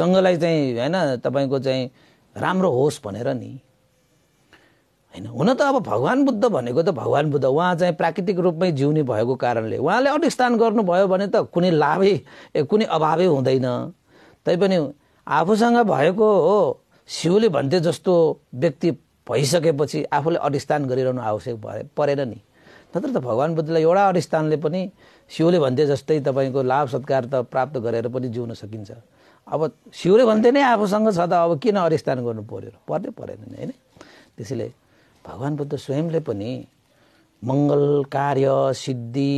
सङ्घलाई चाहिँ होइन तपाईँको चाहिँ राम्रो होस् भनेर नि होइन हुन त अब भगवान् बुद्ध भनेको त भगवान् बुद्ध उहाँ चाहिँ प्राकृतिक रूपमै जिउने भएको कारणले उहाँले अधिष्ठान गर्नुभयो भने त कुनै लाभै ए कुनै अभावै हुँदैन तैपनि आफूसँग भएको हो शिवले भन्थे जस्तो व्यक्ति भइसकेपछि आफूले अधिष्ठान गरिरहनु आवश्यक भए परेन नि नत्र त भगवान् बुद्धलाई एउटा अधिष्ठानले पनि शिवले भन्थे जस्तै तपाईँको लाभ सत्कार त प्राप्त गरेर पनि जिउन सकिन्छ अब शिवले भन्थे नै आफूसँग छ त अब किन अधिष्ठान गर्नु पऱ्यो पर्दै परेन नि होइन त्यसैले भगवान् बुद्ध स्वयंले पनि मङ्गल कार्य सिद्धि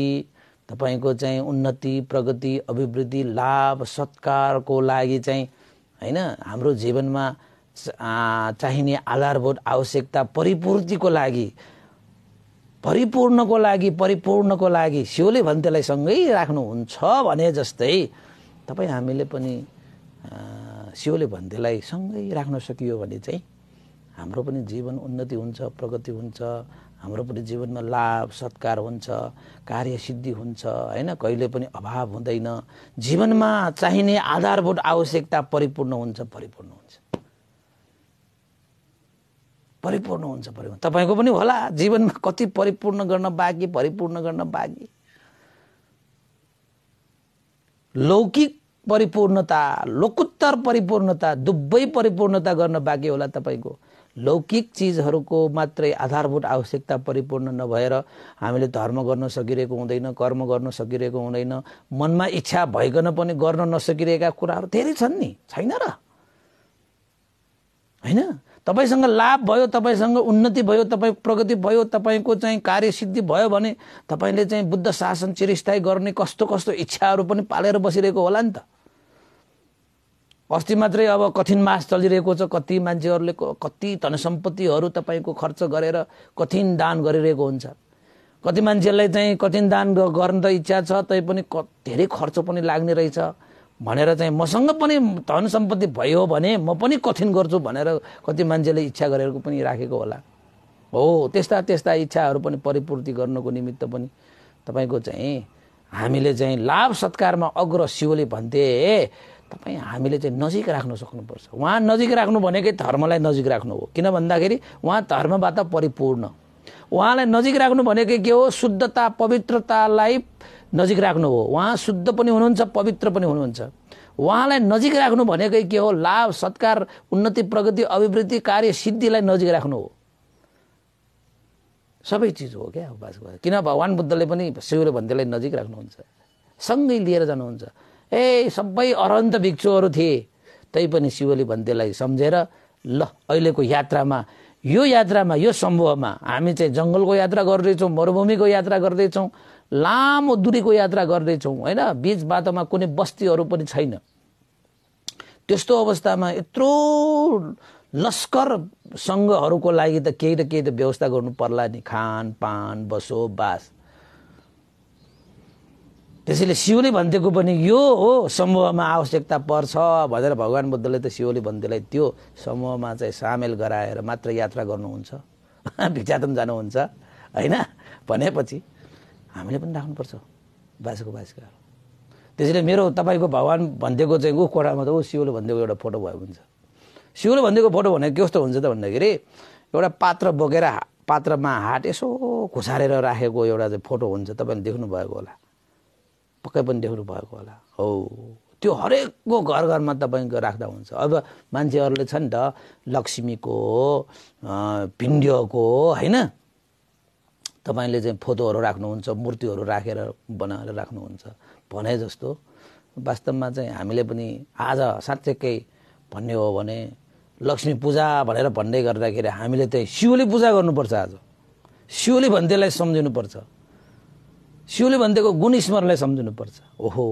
तपाईँको चाहिँ उन्नति प्रगति अभिवृद्धि लाभ सत्कारको लागि चाहिँ होइन हाम्रो जीवनमा चाहिने आधारभूत आवश्यकता परिपूर्तिको लागि परिपूर्णको लागि परिपूर्णको लागि शिवले भने त्यसलाई सँगै राख्नुहुन्छ भने जस्तै तपाईँ हामीले पनि शिवले भन्तेलाई सँगै राख्न सकियो भने चाहिँ हाम्रो पनि जीवन उन्नति हुन्छ प्रगति हुन्छ हाम्रो पनि जीवनमा लाभ सत्कार हुन्छ कार्य सिद्धि हुन्छ होइन कहिले पनि अभाव हुँदैन जीवनमा चाहिने आधारभूत आवश्यकता परिपूर्ण हुन्छ परिपूर्ण हुन्छ परिपूर्ण हुन्छ परिपूर्ण तपाईँको पनि होला जीवनमा कति परिपूर्ण गर्न बाँकी परिपूर्ण गर्न बाँकी लौकिक परिपूर्णता लोकोत्तर परिपूर्णता दुबै परिपूर्णता गर्न बाँकी होला तपाईँको लौकिक चिजहरूको मात्रै आधारभूत आवश्यकता परिपूर्ण नभएर हामीले धर्म गर्न सकिरहेको हुँदैन कर्म गर्न सकिरहेको हुँदैन मनमा इच्छा भइकन पनि गर्न नसकिरहेका कुराहरू धेरै छन् नि छैन र होइन तपाईँसँग लाभ भयो तपाईँसँग उन्नति भयो तपाईँ प्रगति भयो तपाईँको चाहिँ कार्यसिद्धि भयो भने तपाईँले चाहिँ बुद्ध शासन चिरस्थायी गर्ने कस्तो कस्तो इच्छाहरू पनि पालेर बसिरहेको होला नि त अस्ति मात्रै अब कठिन मास चलिरहेको छ कति मान्छेहरूले कति धन सम्पत्तिहरू तपाईँको खर्च गरेर कठिन दान गरिरहेको हुन्छ कति मान्छेलाई चाहिँ कठिन दान गर्न त इच्छा छ तैपनि धेरै खर्च पनि लाग्ने रहेछ भनेर चाहिँ मसँग पनि धन सम्पत्ति भयो भने म पनि कठिन गर्छु भनेर कति मान्छेले इच्छा गरेर पनि राखेको होला हो त्यस्ता त्यस्ता इच्छाहरू पनि परिपूर्ति गर्नुको निमित्त पनि तपाईँको चाहिँ हामीले चाहिँ लाभ सत्कारमा अग्र सिओले भन्थे तपाईँ हामीले चाहिँ नजिक राख्न सक्नुपर्छ उहाँ नजिक राख्नु भनेकै धर्मलाई नजिक राख्नु हो किन भन्दाखेरि उहाँ धर्मबाट परिपूर्ण उहाँलाई नजिक राख्नु भनेकै के हो शुद्धता पवित्रतालाई नजिक राख्नु हो उहाँ शुद्ध पनि हुनुहुन्छ पवित्र पनि हुनुहुन्छ उहाँलाई नजिक राख्नु भनेकै के हो लाभ सत्कार उन्नति प्रगति अभिवृद्धि कार्य सिद्धिलाई नजिक राख्नु हो सबै चिज हो क्या किन भगवान् बुद्धले पनि शिवले भन्दैलाई नजिक राख्नुहुन्छ सँगै लिएर जानुहुन्छ ए सबै अरन्त भिक्षुहरू थिए तैपनि शिवले भन्तेलाई सम्झेर ल अहिलेको यात्रामा यो यात्रामा यो समूहमा हामी चाहिँ जङ्गलको यात्रा गर्दैछौँ मरुभूमिको यात्रा गर्दैछौँ लामो दुरीको यात्रा गर्दैछौँ होइन बिच बाटोमा कुनै बस्तीहरू पनि छैन त्यस्तो अवस्थामा यत्रो लस्कर सङ्घहरूको लागि त केही न केही त व्यवस्था गर्नु पर्ला नि खानपान बसोबास बसो बास त्यसैले शिवले भन्थेको पनि यो हो समूहमा आवश्यकता पर्छ भनेर भगवान् बुद्धले त शिवले भन्थेलाई त्यो समूहमा चाहिँ सामेल गराएर मात्र यात्रा गर्नुहुन्छ भिक्षाटन जानुहुन्छ होइन भनेपछि हामीले पनि राख्नुपर्छ बासको बासका त्यसैले मेरो तपाईँको भगवान् भनिदिएको चाहिँ ऊ कोठामा त ऊ शिवले भनिदिएको एउटा फोटो भएको हुन्छ शिवले भनिदिएको फोटो भनेको कस्तो हुन्छ त भन्दाखेरि एउटा पात्र बोकेर पात्रमा हाट यसो खुसारेर राखेको एउटा चाहिँ फोटो हुन्छ तपाईँले देख्नुभएको होला पक्कै पनि देख्नु भएको होला हो त्यो हरेकको घर घरमा तपाईँको राख्दा हुन्छ अब मान्छेहरूले छ नि त लक्ष्मीको भिन्डियोको होइन तपाईँले चाहिँ फोटोहरू राख्नुहुन्छ मूर्तिहरू राखेर बनाएर राख्नुहुन्छ भने जस्तो वास्तवमा चाहिँ हामीले पनि आज साँच्चैकै भन्ने हो भने लक्ष्मी पूजा भनेर भन्दै गर्दाखेरि हामीले चाहिँ शिवले पूजा गर्नुपर्छ आज शिवले भन्दैलाई सम्झिनुपर्छ सिउले भनिदिएको गुण सम्झनुपर्छ सम्झिनुपर्छ ओहो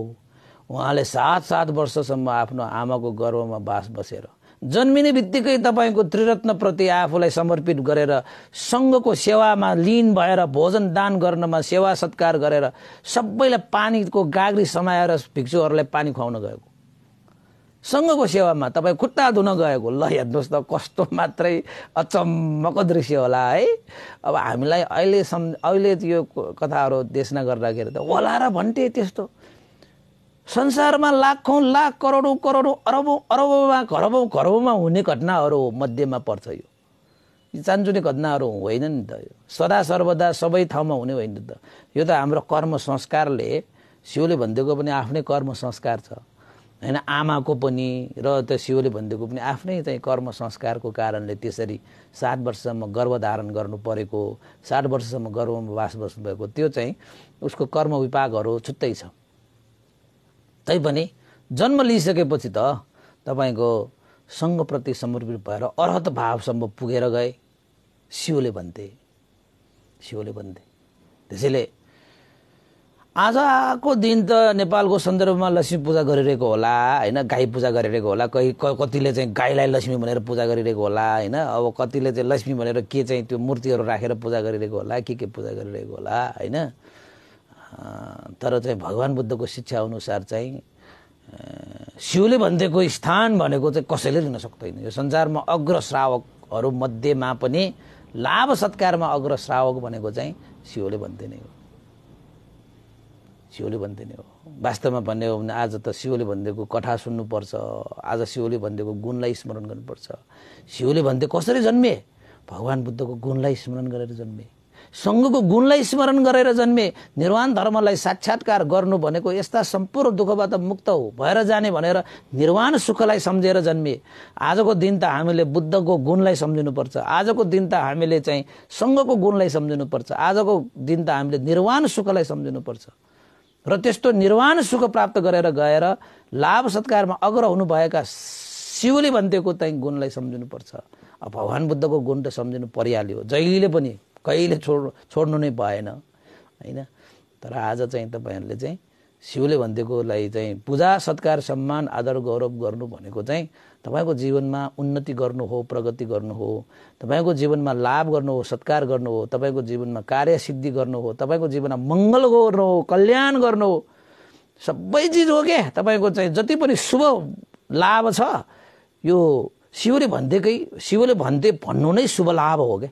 उहाँले सात सात वर्षसम्म आफ्नो आमाको गर्वमा बास बसेर जन्मिने बित्तिकै तपाईँको त्रिरत्नप्रति आफूलाई समर्पित गरेर सङ्घको सेवामा लिन भएर भोजन दान गर्नमा सेवा सत्कार गरेर सबैलाई पानीको गाग्री समाएर भिक्षुहरूलाई पानी खुवाउन गएको सँगको सेवामा तपाईँ खुट्टा धुन गएको ल हेर्नुहोस् त कस्तो मात्रै अचम्मको दृश्य होला है अब हामीलाई अहिले सम् अहिले यो कथाहरू देशना गर्दाखेरि त होला र भन्थे त्यस्तो संसारमा लाखौँ लाख करोडौँ करोडौँ अरबौँ अरबौँमा घरबौँ घरबौँमा हुने घटनाहरू मध्येमा पर्छ यो चान्चुने घटनाहरू होइन नि त यो सदा सर्वदा सबै ठाउँमा हुने होइन त यो त हाम्रो कर्म संस्कारले सिउले भनिदिएको पनि आफ्नै कर्म संस्कार छ होइन आमाको पनि र त्यो सिओले भनिदिएको पनि आफ्नै चाहिँ कर्म संस्कारको कारणले त्यसरी सात वर्षसम्म गर्भ धारण गर्नु परेको सात वर्षसम्म गर्भमा बास बस्नुभएको त्यो चाहिँ उसको कर्म विभागहरू छुट्टै छ तैपनि जन्म लिइसकेपछि त तपाईँको सङ्घप्रति समर्पित भएर अर्हत भावसम्म पुगेर गए सिओले भन्थे सिओले भन्थे त्यसैले आजको दिन त नेपालको सन्दर्भमा लक्ष्मी पूजा गरिरहेको होला होइन गाई पूजा गरिरहेको होला कहीँ कतिले चाहिँ गाईलाई लक्ष्मी भनेर पूजा गरिरहेको होला होइन अब कतिले चाहिँ लक्ष्मी भनेर के चाहिँ त्यो मूर्तिहरू राखेर पूजा गरिरहेको होला के के पूजा गरिरहेको होला होइन तर चाहिँ भगवान् बुद्धको शिक्षा अनुसार चाहिँ शिवले भनिदिएको स्थान भनेको चाहिँ कसैले लिन सक्दैन यो संसारमा अग्र श्रावकहरूमध्येमा पनि लाभ सत्कारमा अग्र श्रावक भनेको चाहिँ शिवले भनिदिने हो भन्थे भनिदिने हो वास्तवमा भन्ने हो भने आज त सिओले भनिदिएको कथा सुन्नुपर्छ आज शिवले भनिदिएको गुणलाई स्मरण गर्नुपर्छ सिओले भनिदिएको कसरी जन्मे भगवान् बुद्धको गुणलाई स्मरण गरेर जन्मे सङ्घको गुणलाई स्मरण गरेर जन्मे निर्वाण धर्मलाई साक्षात्कार गर्नु भनेको यस्ता सम्पूर्ण दुःखबाट मुक्त हो भएर जाने भनेर निर्वाण सुखलाई सम्झेर जन्मे आजको दिन त हामीले बुद्धको गुणलाई सम्झिनुपर्छ आजको दिन त हामीले चाहिँ सङ्घको गुणलाई सम्झिनुपर्छ आजको दिन त हामीले निर्वाण सुखलाई सम्झिनुपर्छ र त्यस्तो निर्वाण सुख प्राप्त गरेर गएर लाभ सत्कारमा अग्र हुनुभएका शिवले भन्थेको चाहिँ गुणलाई सम्झिनुपर्छ अब भगवान् बुद्धको गुण त सम्झिनु परिहाल्यो जहिले पनि कहिले छोड्नु छोड्नु नै भएन होइन तर आज चाहिँ तपाईँहरूले चाहिँ शिवले भनिदिएकोलाई चाहिँ पूजा सत्कार सम्मान आदर गौरव गर्नु भनेको चाहिँ तपाईँको जीवनमा उन्नति गर्नु हो प्रगति गर्नु हो तपाईँको जीवनमा लाभ गर्नु हो सत्कार गर्नु हो तपाईँको जीवनमा कार्यसिद्धि गर्नु हो तपाईँको जीवनमा मङ्गल गर्नु हो कल्याण गर्नु हो सबै चिज हो क्या तपाईँको चाहिँ जति पनि शुभ लाभ छ यो शिवले भनिदिएकै शिवले भन्दै भन्नु नै शुभ लाभ हो क्या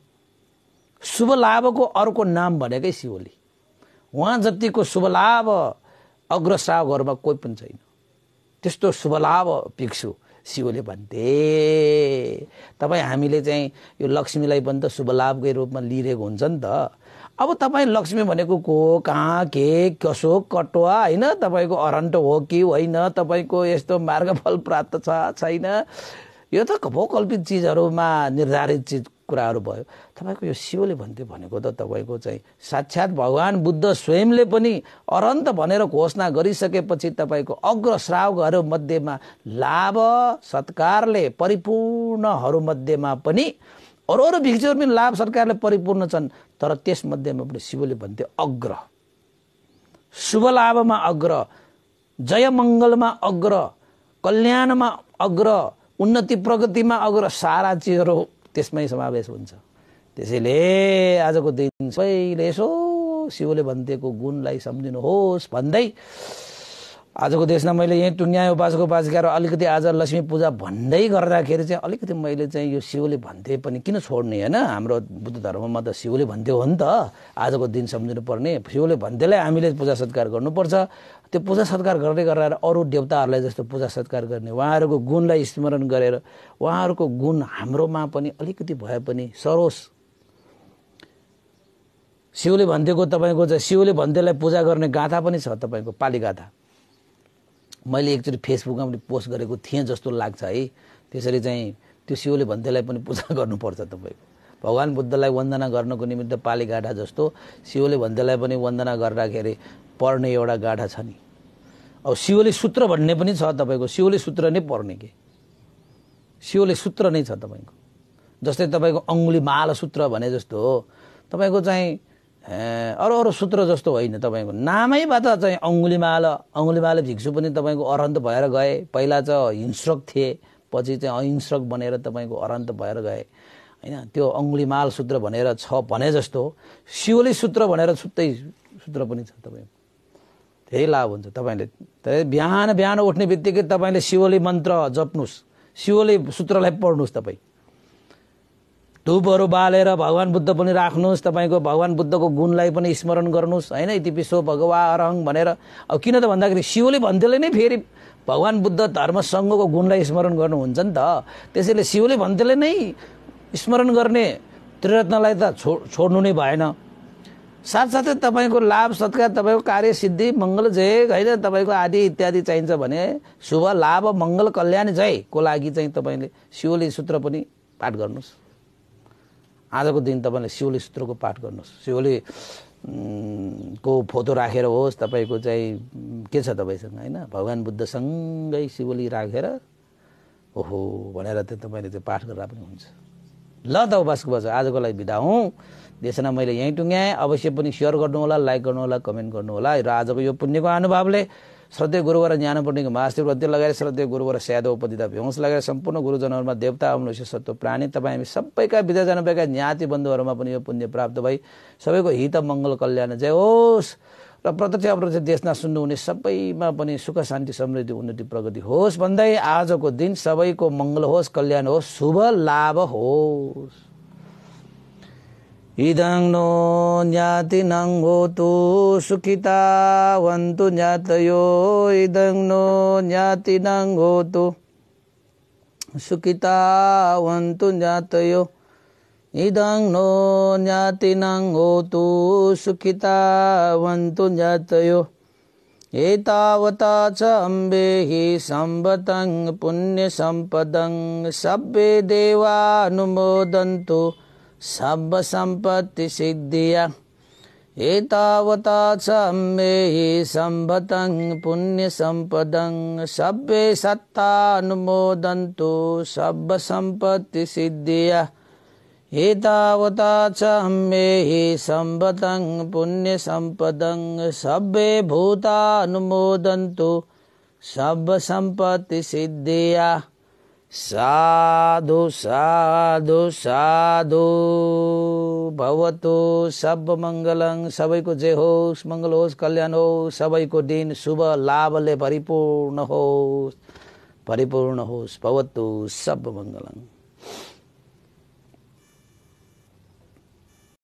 शुभ लाभको अर्को नाम भनेकै शिवले उहाँ जतिको शुभ लाभ अग्रसावहरूमा कोही पनि छैन त्यस्तो शुभलाभ पिक्छु शिवले भन्थे तपाईँ हामीले चाहिँ यो लक्ष्मीलाई पनि त शुभलाभकै रूपमा लिइरहेको हुन्छ नि त अब तपाईँ लक्ष्मी भनेको को कहाँ के कसो कटुवा होइन तपाईँको अरन्ट हो कि होइन तपाईँको यस्तो मार्गफल प्राप्त छ छैन यो त भोकल्पित चिजहरूमा निर्धारित चिज कुराहरू भयो तपाईँको यो शिवले भन्थ्यो भनेको त तपाईँको चाहिँ साक्षात भगवान् बुद्ध स्वयंले पनि अरन्त भनेर घोषणा गरिसकेपछि तपाईँको अग्र मध्येमा लाभ सत्कारले परिपूर्णहरूमध्येमा पनि अरू अरू भिक्षुहरू पनि लाभ सत्कारले परिपूर्ण छन् तर त्यसमध्येमा पनि शिवले भन्थ्यो अग्र शुभ लाभमा अग्र जय मङ्गलमा अग्र कल्याणमा अग्र उन्नति प्रगतिमा अग्र सारा चिजहरू त्यसमै समावेश हुन्छ त्यसैले आजको दिन सबैले यसो शिवले भनिदिएको गुणलाई सम्झिनुहोस् भन्दै आजको देशमा मैले यहीँ टुङ्ग्याएँ उपासको उपासिका र अलिकति आज लक्ष्मी पूजा भन्दै गर्दाखेरि चाहिँ अलिकति मैले चाहिँ यो शिवले भन्थे पनि किन छोड्ने होइन हाम्रो बुद्ध धर्ममा त शिवले भन्थ्यो हो नि त आजको दिन सम्झिनु पर्ने शिवले भन्थेलाई हामीले पूजा सत्कार गर्नुपर्छ त्यो पूजा सत्कार गर्दै गरेर अरू देवताहरूलाई जस्तो पूजा सत्कार गर्ने उहाँहरूको गुणलाई स्मरण गरेर उहाँहरूको गुण हाम्रोमा पनि अलिकति भए पनि सरोस् शिवले भन्थेको तपाईँको चाहिँ शिवले भन्थेलाई पूजा गर्ने गाथा पनि छ तपाईँको पाली गाथा मैले एकचोटि फेसबुकमा पनि पोस्ट गरेको थिएँ जस्तो लाग्छ है त्यसरी चाहिँ त्यो शिवले भन्थेलाई पनि पूजा गर्नुपर्छ तपाईँको भगवान् बुद्धलाई वन्दना गर्नको निमित्त पालिगाटा जस्तो शिवले भन्दैलाई पनि वन्दना गर्दाखेरि पर्ने एउटा गाढा छ नि अब सिओले सूत्र भन्ने पनि छ तपाईँको सिओले सूत्र नै पर्ने के सिओले सूत्र नै छ तपाईँको जस्तै तपाईँको अङ्गुली माल सूत्र भने जस्तो हो तपाईँको चाहिँ अरू अरू सूत्र जस्तो होइन तपाईँको नामैबाट चाहिँ अङ्गुलीमाल अङ्गुलीमाल भिक्षु पनि तपाईँको अरन्त भएर गए पहिला चाहिँ हिंस्रक थिए पछि चाहिँ अहिंस्रक बनेर तपाईँको अरन्त भएर गए होइन त्यो माल सूत्र भनेर छ भने जस्तो सिओली सूत्र भनेर छुट्टै सूत्र पनि छ तपाईँको धेरै लाभ हुन्छ तपाईँले बिहान बिहान उठ्ने बित्तिकै तपाईँले शिवली मन्त्र जप्नुहोस् शिवले सूत्रलाई पढ्नुहोस् तपाईँ धुपहरू बालेर भगवान् बुद्ध पनि राख्नुहोस् तपाईँको भगवान् बुद्धको गुणलाई पनि स्मरण गर्नुहोस् होइन विश्व भगवा अरहङ भनेर अब किन त भन्दाखेरि शिवले भन्थेले नै फेरि भगवान् बुद्ध धर्मसँगको गुणलाई स्मरण गर्नुहुन्छ नि त त्यसैले शिवले भन्थेले नै स्मरण गर्ने त्रिरत्नलाई त छो छोड्नु नै भएन साथसाथै तपाईँको लाभ सत्कार तपाईँको कार्य सिद्धि मङ्गल जय होइन तपाईँको आदि इत्यादि चाहिन्छ भने शुभ लाभ मङ्गल कल्याण जयको लागि चाहिँ तपाईँले सिओली सूत्र पनि पाठ गर्नुहोस् आजको दिन तपाईँले सिओली सूत्रको पाठ गर्नुहोस् सिओली को फोटो राखेर होस् तपाईँको चाहिँ के छ तपाईँसँग होइन भगवान् बुद्धसँगै सिओली राखेर ओहो भनेर त्यो तपाईँले त्यो पाठ गरेर पनि हुन्छ ल त उपासको बस आजको लागि बिदा हुँ देशना मैले यहीँ टुङ्ग्याएँ अवश्य पनि सेयर गर्नुहोला लाइक गर्नुहोला कमेन्ट गर्नुहोला र आजको यो पुण्यको अनुभवले श्रद्धे गुरुवर ज्ञानपूर्णिको महाशिव अध्यय लगाएर श्रद्धे गुरुवर स्याद उपदिता भ्यौँस लगाएर सम्पूर्ण गुरुजनहरूमा देवता आउनुहोस् सत्व प्राणी तपाईँ हामी सबैका विदा भएका ज्ञाति बन्धुहरूमा पनि यो पुण्य प्राप्त भई सबैको हित मङ्गल कल्याण जय होस् र प्रत्यक्ष अप्रत्यक्ष देशना सुन्नुहुने सबैमा पनि सुख शान्ति समृद्धि उन्नति प्रगति होस् भन्दै आजको दिन सबैको मङ्गल होस् कल्याण होस् शुभ लाभ होस् इदं नो ज्ञातिनं होतु सुखितावन्तु ज्ञातयो इदं नो ज्ञातिनं होतु सुखितावन्तु ज्ञातयो इदं नो ज्ञातिनं होतु सुखिता वन्तु ज्ञातयो एतावता च अम्बेहि सम्बतं पुण्यसम्पदं अनुमोदन्तु සබ්බ සම්පත්ති සිද්ධිය ඒතාවතාත් සම්මෙහි සම්බතං පුුණ්්‍ය සම්පදං සබ්බේ සත්තා අනුමෝදන්තු සබ්බ සම්පත්ති සිද්ධිය ඒතාවතාත් සම්මෙහි සම්බතං පුුණ්්‍ය සම්පදං සබ්බේ භූතා අනුමෝදන්තු සබ්බ සම්පත්ති සිද්ධියා साधु साधु साधु भवतु सब मङ्गलङ सबैको जे होस् मङ्गल होस् कल्याण होस् सबैको दिन शुभ लाभले परिपूर्ण होस् परिपूर्ण होस् भवतु सब मङ्गलङ